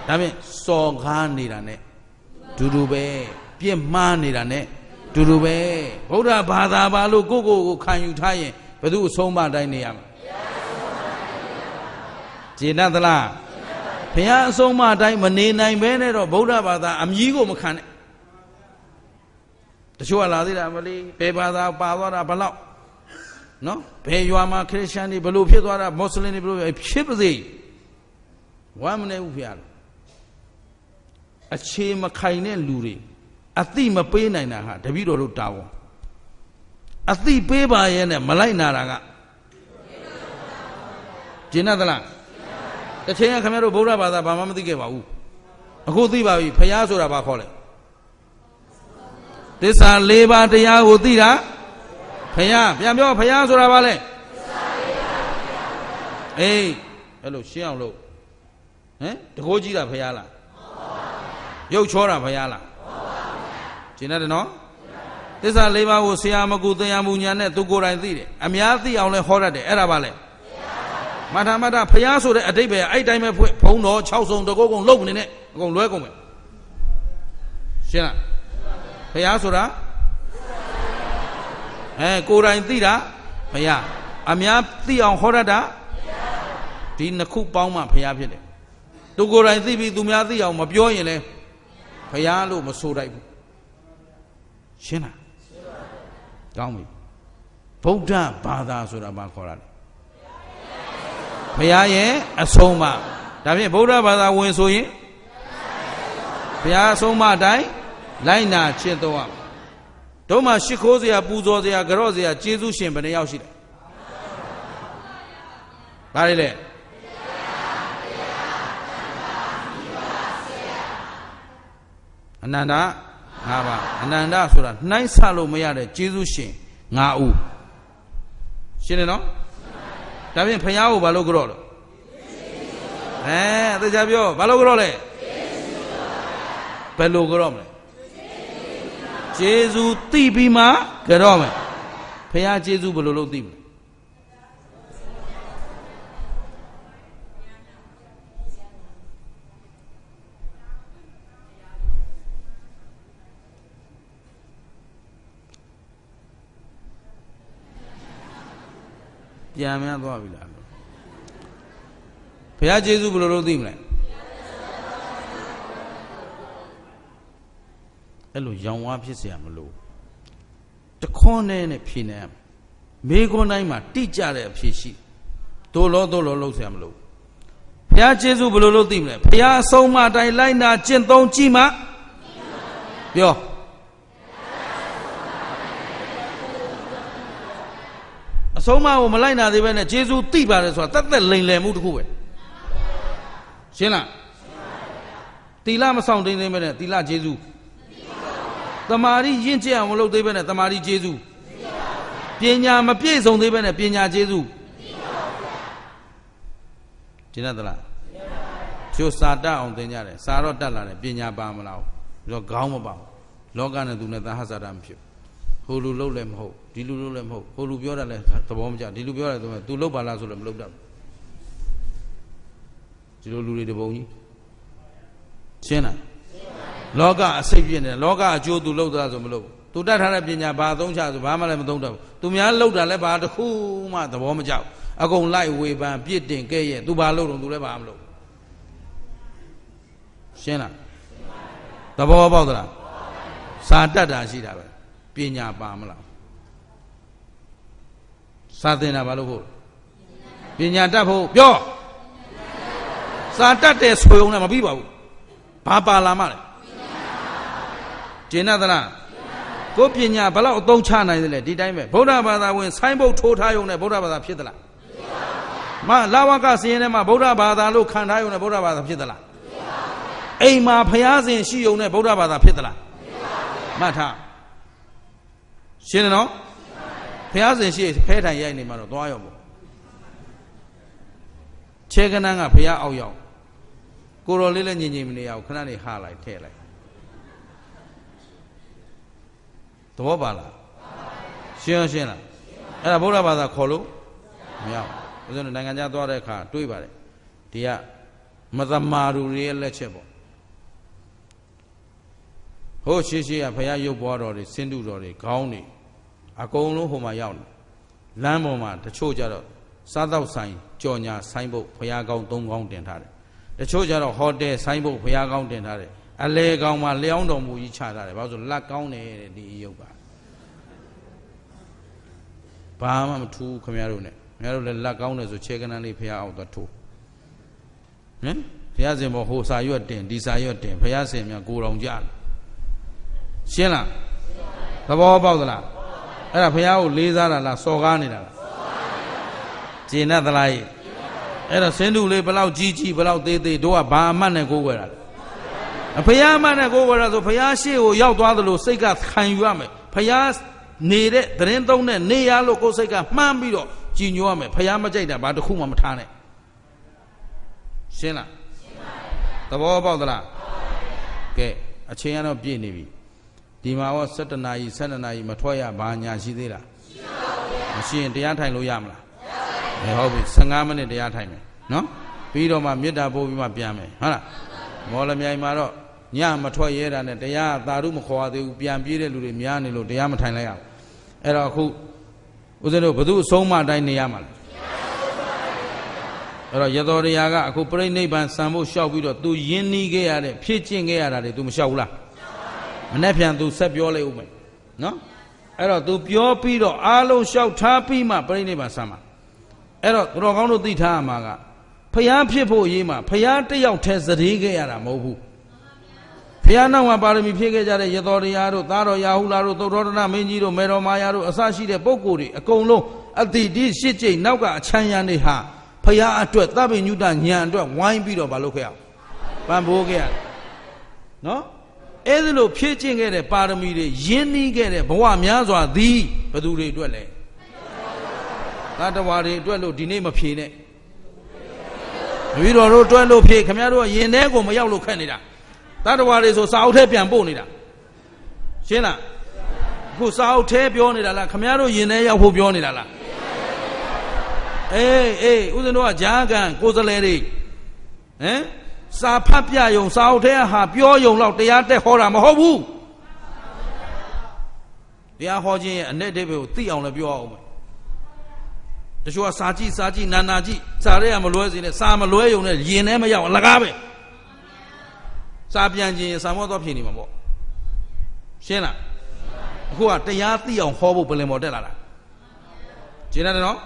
ဒါဖြင့်စော်ကားနေတာနဲ့ဒူဒူပဲပြစ်မှားနေတာနဲ့ဒူဒူပဲဗုဒ္ဓဘာသာပါလို့ကိုကိုကိုခံယူထားရင်ဘယ်သူအဆုံးမတိုင်းနေရမှာဂျေနတ်သလားဘုရားအဆုံးမအတိုင်းမနေနိုင်ဘဲနဲ့တော့ဗုဒ္ဓဘာသာအမြီးကိုမခံနဲ့တချို့ကလာသေးတာမလေးဘယ်ဘာသာပါသွားတာဘလောက်နော်ဘယ်ရွာမှာခရစ်ယာန်တွေဘလို့ဖြစ်သွားတာမွတ်စလင်တွေဘလို့ဖြစ်ပါစေဝမ်းမနေဘူးဖရားအခြေမခိုင်တဲ့လူတွေအတိမပေးနိုင်တာဟာတပည့်တော်တို့တာဝန်အတိပေးပါရဲ့နဲ့မလိုက်နာတာကကျင်းတတ်လားတချိန်ကခင်ဗျားတို့ဗုဒ္ဓဘာသာဘာမှမသိခဲ့ပါဘူးအခုသိပါပြီဖះဆိုတာဘာခေါ်လဲသစ္စာ၄ပါးတရားကိုသိတာဖះပြန်ပြောဖះဆိုတာဘာလဲအေးအဲ့လိုရှင်းအောင်လို့ဟမ်တကိုးကြီးတာဖះလားရုပ်ချောတာဖះလားရှင်းရတယ်နော်သစ္စာ၄ပါးကိုဆရာမကူတရားမူညာနဲ့သူကိုယ်တိုင်သိတယ်အများသိအောင်လဲဟောတတ်တယ်အဲ့ဒါပါလဲမထာမထာဖျားဆိုတဲ့အတိတ်ပဲအဲ့တိုင်းပဲဖွင့်ဘုံတော်6စုံတကုတ်ကုံလုံးနေနဲ့အကုန်လွဲကုန်ပဲရှင်းလားဖျားဆိုတာအဲကိုယ်တိုင်သိတာဖျားအများသိအောင်ဟောရတာဒီနှစ်ခုပေါင်းမှဖျားဖြစ်တယ်သူကိုယ်တိုင်သိပြီးသူများသိအောင်မပြောရင်လဲဖျားလို့မဆိုတိုက်ဘူးရှင်းလားကောင်းပြီဗုဒ္ဓဘာသာဆိုတာဘာခေါ်တာလဲဘုရားရဲ့အဆုံးအမဒါဖြင့်ဗုဒ္ဓဘာသာဝင်ဆိုရင်ဘုရားအဆုံးအမအတိုင်းလိုက်နာကျင့်သုံးရမယ်တို့မှာရှိခိုးစရာပူဇော်စရာကြော့စရာကျေးဇူးရှင်ဘယ်နှယောက်ရှိလဲဘာတွေလဲအနန္တ၅ပါးအနန္တဆိုတာနှိုင်းဆလို့မရတဲ့ကျေးဇူးရှင်၅ဦးရှင်းတယ်နော်ဒါဖြင့်ဖျားကိုဘာလို့ကြော့လဲအဲသေချာပြောဘာလို့ကြော့လဲဘယ်လိုကြော့မလဲဂျေဇူးတိပြီးမှကြော့မယ်ဖျားဂျေဇူးဘယ်လိုလုပ်သိမလဲပြန်များသွားပြီလားလို့ဘုရားကျေးဇူးဘယ်လိုလုပ်သိမလဲအဲ့လိုရောင်ဝါဖြစ်เสียမလို့တခွန်းနဲ့နဲ့ဖြေနေရမယ်မေခွန်းတိုင်းမှာ တိကျတဲ့အဖြေရှိတို့လို့တို့လို့လုပ်เสียမလို့ဘုရားကျေးဇူးဘယ်လိုလုပ်သိမလဲဘုရားအဆုံးအမတိုင်းလိုက်နာကျင့်သုံးကြည့်မှပြောအဆုံးမကိုမလိုက်နာသေးပဲနဲ့ဂျေဇူးသိပါတယ်ဆိုတာတက်တက်လိန်လယ်မှုတစ်ခုပဲရှင်းလားတီလာမဆောင်တင်းသေးပဲနဲ့တီလာဂျေဇူးတမာရီရင့်ကျက်အောင်မလုပ်သေးပဲနဲ့တမာရီဂျေဇူးပညာမပြည့်စုံသေးပဲနဲ့ပညာဂျေဇူးကျင်းရသလားကျိုးစာတတ်အောင်သင်ကြတယ်စာတော့တတ်လာတယ်ပညာပါမလားဘူးပြီးတော့ခေါင်းမပါဘူးလောကနဲ့သူနဲ့သဟဇာတမဖြစ်ဘူးဟိုလူလှုပ်လည်းမဟုတ်ဒီလူလှုပ်လည်းမဟုတ်ဟိုလူပြောတာလည်းသဘောမကျဒီလူပြောတယ်ဆိုရင် तू လှုပ်ပါလားဆိုလည်းမလှုပ်တတ်ဘူးဒီလိုလူတွေတပုံကြီးရှင်းလားလောကအစိတ်ပြည့်နေလောကအကျိုး तू လှုပ်သားဆိုမလှုပ်သူတတ်ထားတဲ့ပညာဘာသုံးချဆိုဘာမှလည်းမသုံးတတ်ဘူးသူများလှုပ်တာလည်းဘာတစ်ခုမှသဘောမကျဘူးအကုန်လိုက်ဝေဖန်ပြစ်တင်ကဲ့ရဲ့သူဘာလုပ်တော့သူလည်းဘာမလုပ်ရှင်းလားသဘောပေါက်သလားစာတတ်တာရှိတာပဲပညာပါမလားစာသင်တာဘာလို့ဟုတ်ပညာတတ်ဖို့ပြောစာတတ်တယ်ဆိုုံနဲ့မပြီးပါဘူးဘာပါလာမလဲကျင်သလားကိုပညာဘလောက်အသုံးချနိုင်တယ်လဲဒီတိုင်းပဲဗုဒ္ဓဘာသာဝင်ဆိုင်းဘုတ်ထိုးထားရုံနဲ့ဗုဒ္ဓဘာသာဖြစ်သလားမလာဝကစီရင်ထဲမှာဗုဒ္ဓဘာသာလို့ခံထားရုံနဲ့ဗုဒ္ဓဘာသာဖြစ်သလားအိမ်မှာဖျားစင်ရှိုံနဲ့ဗုဒ္ဓဘာသာဖြစ်သလားမှတ်ထားရှင်းတယ်နော်ဘုရားရှင်ရှိဖဲထိုင်ရိုက်နေမှာတော့သွားရောမို့ခြေကနန်းကဘုရားအောက်ရောက်ကိုတော်လေးလည်းညင်ညင်မနေရဘူးခဏနေဟလိုက်ထည့်လိုက်သဘောပါလားရှင်းရှင်းလားအဲ့ဒါဗုဒ္ဓဘာသာခေါ်လို့မရဘူးဦးဇင်းတို့နိုင်ငံခြားသွားတဲ့အခါတွေးပါတယ်ဒီကမသမာသူတွေရဲ့လက်ချက်ပေါ့ဟိုရှေးရှေးကဘုရားရုပ်ပွားတော်တွေဆင်းတုတော်တွေခေါင်းတွေအကုန်လုံးဟိုမှာရောက်နေလမ်းပေါ်မှာတချို့ကြတော့စားတော့ဆိုင်ကြော်ညာဆိုင်ဖို့ဘုရားကောင်းသုံးကောင်းတင်ထားတယ်တချို့ကြတော့ဟိုတယ်ဆိုင်ဖို့ဘုရားကောင်းတင်ထားတယ်အလေကောင်းမှာလျောင်းတော်မူကြီးချထားတယ်ဘာလို့ဆိုလက်ကောင်းတယ်တဲ့ဒီရုပ်ပါဘာမှမထူးခင်ဗျားတို့ ਨੇ ခင်ဗျားတို့လည်းလက်ကောင်းတယ်ဆိုခြေကနန်းလေးဘုရားအောင်သွားထိုးဟင်ဘုရားစင်ပေါ်ဟိုစာရွက်တင်ဒီစာရွက်တင်ဘုရားစင်များကိုတော်ကြတယ်ရှင်းလားသဘောပေါက်သလားအဲ့ဒါဘုရားကိုလေးစားတာလားစော်ကားနေတာလားဂျေနတ်သလားကြီးအဲ့တော့ဆင်းတုလေးဘလောက်ကြီးကြီးဘလောက်သေးသေးတို့ကဘာအမှတ်နဲ့ကိုးကွယ်တာလဲအဖယားအမှတ်နဲ့ကိုးကွယ်တာဆိုဖယားရှေ့ကိုရောက်သွားသလိုစိတ်ကခံယူရမယ်ဖယားနေတဲ့သတင်းသုံးတဲ့နေရလို့ကိုယ်စိတ်ကမှန်းပြီးတော့ကြည်ညိုရမယ်ဖယားမကြိုက်တာဘာတစ်ခုမှမထားနဲ့ရှင်းလားသဘောပေါက်သလားကဲအချိန်ကတော့ပြည့်နေပြီဒီမှာရော7နာရီ7နာရီမထွက်ရဘာညာရှိသေးလားမရှိရင်တရားထိုင်လို့ရမလားမရပါဘူးဟုတ်ပြီ15မိနစ်တရားထိုင်မယ်နော်ပြီးတော့မှမေတ္တာပို့ပြီးမှပြန်မယ်ဟုတ်လားမော်လမြိုင်မှာတော့ညမထွက်ရဲတာနဲ့တရားသာဓုမခေါ်သေးဘူးပြန်ပြေးတဲ့လူတွေများနေလို့တရားမထိုင်လိုက်ရဘူးအဲ့တော့အခုဦးဇင်းတို့ဘု து အဆုံးမတိုင်းနေရမှာလားအဲ့တော့ရတော်တရားကအခုပြိဋိနိဗ္ဗာန်စံဖို့လျှောက်ပြီးတော့ तू ယဉ်နီးခဲ့ရတဲ့ဖြည့်ကျင့်ခဲ့ရတာတွေ तू မလျှောက်ဘူးလားမနေ့ပြန်သူဆက်ပြောလိုက်ဦးမယ်နော်အဲ့တော့ तू ပြောပြီးတော့အားလုံးလျှောက်ထားပြီးမှပြိဋိဘံဆံမှာအဲ့တော့သူတော်ကောင်းတို့သိထားရမှာကဖျားဖြစ်ဖို့ရေးမှာဖျားတယောက်တည်းစည်ခဲ့ရတာမဟုတ်ဘူးဖျားနောက်မှာပါရမီဖြည့်ခဲ့ကြတဲ့ရတော်တရားတို့သားတော်ရာဟုလာတို့သုတော်ဒနာမင်းကြီးတို့မေတော်မာယာတို့အစရှိတဲ့ပုဂ္ဂိုလ်တွေအကုန်လုံးအတိတိရှစ်ကြိမ်နောက်ကအချမ်းရံတွေဟာဖျားအတွက်သဗ္ဗညုတညံအတွက်ဝိုင်းပြီးတော့မလုပ်ခဲ့အောင်ပံ့ပိုးခဲ့ရနော်အဲ့ဒီလိုဖြည့်ကျင့်ခဲ့တဲ့ပါရမီတွေရင်းနှီးခဲ့တဲ့ဘဝများစွာသည်ဘသူတွေအတွက်လဲသတ္တဝါတွေအတွက်လို့ဒီနေ့မဖြေနဲ့တပည့်တော်တို့အတွက်လို့ဖြေခင်ဗျားတို့ကယင်ထဲကိုမရောက်လို့ခက်နေတာသတ္တဝါတွေဆိုစာအုပ်ထဲပြန်ပို့နေတာရှင်းလားအခုစာအုပ်ထဲပြောနေတာလားခင်ဗျားတို့ယင်ထဲရောက်ဖို့ပြောနေတာလားအေးအေးဦးဇင်းတို့ကဂျာကန်ကိုစလဲတွေဟမ်စာဖတ်ပြယုံစာအုပ်ထဲဟာပြောယုံလောက်တရားတက်ဟောတာမဟုတ်ဘူးတရားဟောခြင်းရဲ့အ내အဓိပ္ပာယ်ကိုသိအောင်လည်းပြောအောင်မယ်တချို့ကစာကြည့်စာကြည့်နာနာကြည့်စာတွေကမလွဲစေနဲ့စာမလွဲယုံနဲ့ယင်ထဲမရောက်အလကားပဲစာပြန်ခြင်းစာမောတော့ဖြစ်နေမှာပေါ့ရှင်းလားအခုကတရားသိအောင်ဟောဖို့ပြင်ပေါ်တက်လာတာကျေနပ်တယ်နော်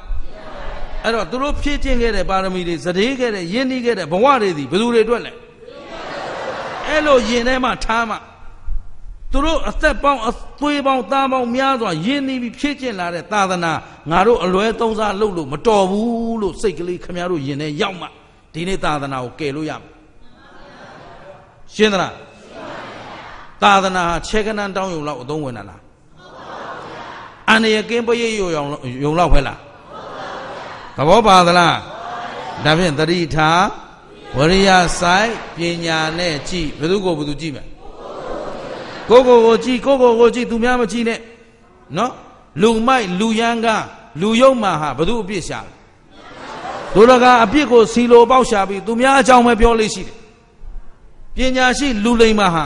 အဲ့တော့သူတို့ဖြည့်ကျင့်ခဲ့တဲ့ပါရမီတွေစတဲ့ခဲ့တဲ့ယဉ်ဤခဲ့တဲ့ဘဝတွေဒီဘယ်သူတွေအတွက်လဲအဲ့လိုယဉ်ထဲမှာထားမှာသူတို့အသက်ပေါင်းအသွေးပေါင်းသားပေါင်းများစွာယဉ်နေပြီးဖြည့်ကျင့်လာတဲ့သာသနာငါတို့အလွဲသုံးစားလုပ်လို့မတော်ဘူးလို့စိတ်ကလေးခင်ဗျားတို့ယဉ်နေရောက်မှဒီနေ့သာသနာကိုကယ်လို့ရမှာရှင်းသလားသာသနာဟာခြေကနန်းတောင်းယုံလောက်အသုံးဝင်တာလားအန္တရာယ်ကင်းပရိယုံယုံလောက်ပဲလားသဘောပါသလားဒါဖြင့်တတိထားဝရိယဆိုင်ပညာနဲ့ကြည့်ဘယ်သူကိုဘယ်သူကြည့်မလဲကိုကိုကိုကြည့်ကိုကိုကိုကြည့်သူများမကြည့်နဲ့နော်လူမိုက်လူရန်ကလူယုံမှဟာဘယ်သူအပြစ်ရှာလဲသူလကအပြစ်ကိုစီလိုပေါက်ရှာပြီးသူများအကြောင်းပဲပြောလို့ရှိတယ်ပညာရှိလူလိမ်မှဟာ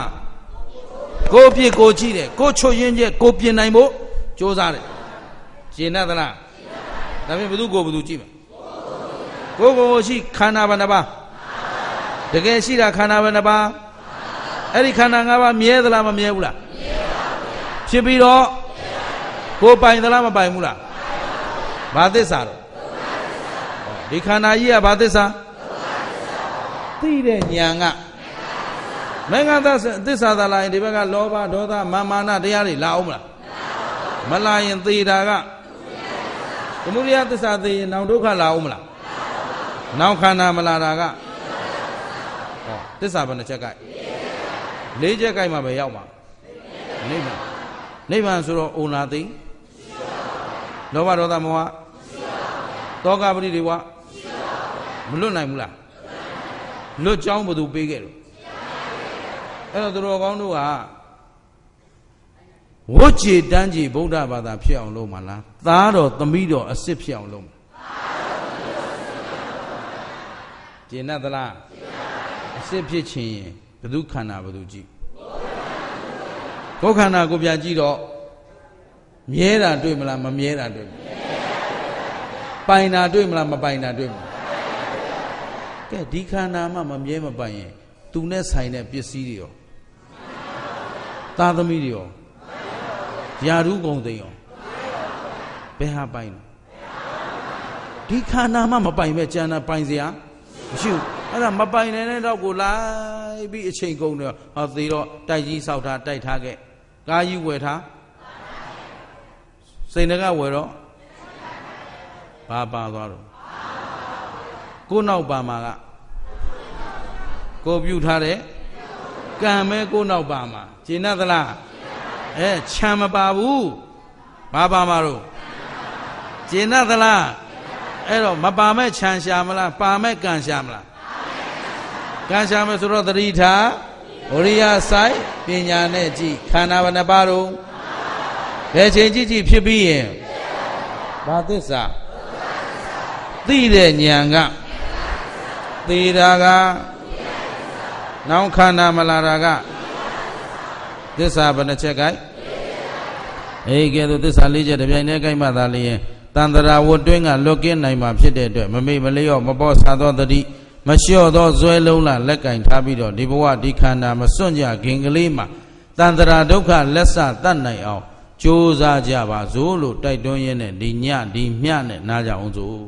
ကိုအပြစ်ကိုကြည့်တယ်ကိုချွတ်ရင်းချက်ကိုပြင်နိုင်ဖို့စ조사တယ်ကျေနပ်သလားဒါပြင်ဘသူကိုဘသူကြည့်မှာကိုယ်ကိုရှိခန္ဓာဘယ်နှပါတကယ်ရှိတာခန္ဓာဘယ်နှပါအဲ့ဒီခန္ဓာ၅ပါးမြဲသလားမမြဲဘူးလားမမြဲပါဘူးဖြစ်ပြီးတော့ကိုယ်ပိုင်သလားမပိုင်ဘူးလားဘာသစ္စာတော့ဒီခန္ဓာကြီးကဘာသစ္စာသိတဲ့ဉာဏ်ကမင်္ဂသသစ္စာသာလာရင်ဒီဘက်ကလောဘဒေါသမာမာနတရားတွေလာအောင်မလားမလာရင်သေတာကသမုဒိယသစ္စာသိရင်နောင်ဒုက္ခလာအောင်မလားနောင်ခန္ဓာမလာတာကဟောသစ္စာဘယ်နှချက်ကြိုက်လေးချက်ကြိုက်မှပဲရောက်မှာနိဗ္ဗာန်နိဗ္ဗာန်ဆိုတော့အုံလာသိလောဘဒေါသမောဟတောကပရိဒေဝမလွတ်နိုင်ဘူးလားလွတ်ကြောင်းဘယ်သူပေးခဲ့လို့အဲ့တော့သူတော်ကောင်းတို့ကဝတ်ကြည်တန်းကြည်ဗုဒ္ဓဘာသာဖြစ်အောင်လုပ်မလားသားတော်သမီးတော်အစ်စ်ဖြစ်အောင်လုပ်မလားကျင့်တ်သလားအစ်စ်ဖြစ်ခြင်းရင်ဘု து ခန္ဓာဘု து ကြည့်ကိုယ်ခန္ဓာကိုယ်ပြကြည့်တော့မြဲတာတွေ့မလားမမြဲတာတွေ့မလားပိုင်တာတွေ့မလားမပိုင်တာတွေ့မလားကဲဒီခန္ဓာမှမမြဲမပိုင်ရင် तू နဲ့ဆိုင်တဲ့ပစ္စည်းတွေရောသာသမီတွေရောယာရုကုံသိရောဘယ်ဟာပိုင်လဲဒီခန္ဓာမှမပိုင်ပဲကျန်တာပိုင်စရာမရှိဘူးအဲ့ဒါမပိုင်နေတဲ့တော့ကိုလိုက်ပြီးအချိန်ကုန်တော့ဟောသေးတော့တိုက်ကြီးဆောက်ထားတိုက်ထားခဲ့ကာကြီးဝယ်ထားစိန်တကဝယ်တော့ဘာပါသွားတော့ကိုနောက်ပါမှာကကိုပြုထားတဲ့ကံပဲကိုနောက်ပါမှာဂျင်းတ်သလားအဲခြံမပါဘူးဘာပါမှာတော့ကျင်တ်သလားအဲ့တော့မပါမဲ့ခြံရှာမလားပါမဲ့ကံရှာမလားကံရှာမယ်ဆိုတော့သတိထားဝရိယဆိုင်ပညာနဲ့ကြည်ခန္ဓာဘယ်နှပါတော့ဘယ်ချိန်ကြည့်ကြည့်ဖြစ်ပြီးရင်ဘာသစ္စာသိတဲ့ဉာဏ်ကသေတာကနောင်ခန္ဓာမလာတာကသစ္စာဘယ်နှချက်ကြိုက်အေးကဲသို့သစ္စာလေးချက်တစ်ပြိုင်တည်းကိုက်မှသာလျင်တန်တရာဝတ်တွင်းကလွတ်ကင်းနိုင်မှာဖြစ်တဲ့အတွက်မမေ့မလျော့မပေါ့ဆာသောတတိမလျှော့သောဇွဲလုံးလားလက်ကင်ထားပြီးတော့ဒီဘဝဒီခန္ဓာမစွန့်ကြခင်ကလေးမှာတန်တရာဒုက္ခလက်ဆတတ်နိုင်အောင်ကြိုးစားကြပါစို့လို့တိုက်တွန်းရင်းနဲ့ဒီညဒီမြနဲ့နားကြအောင်စို့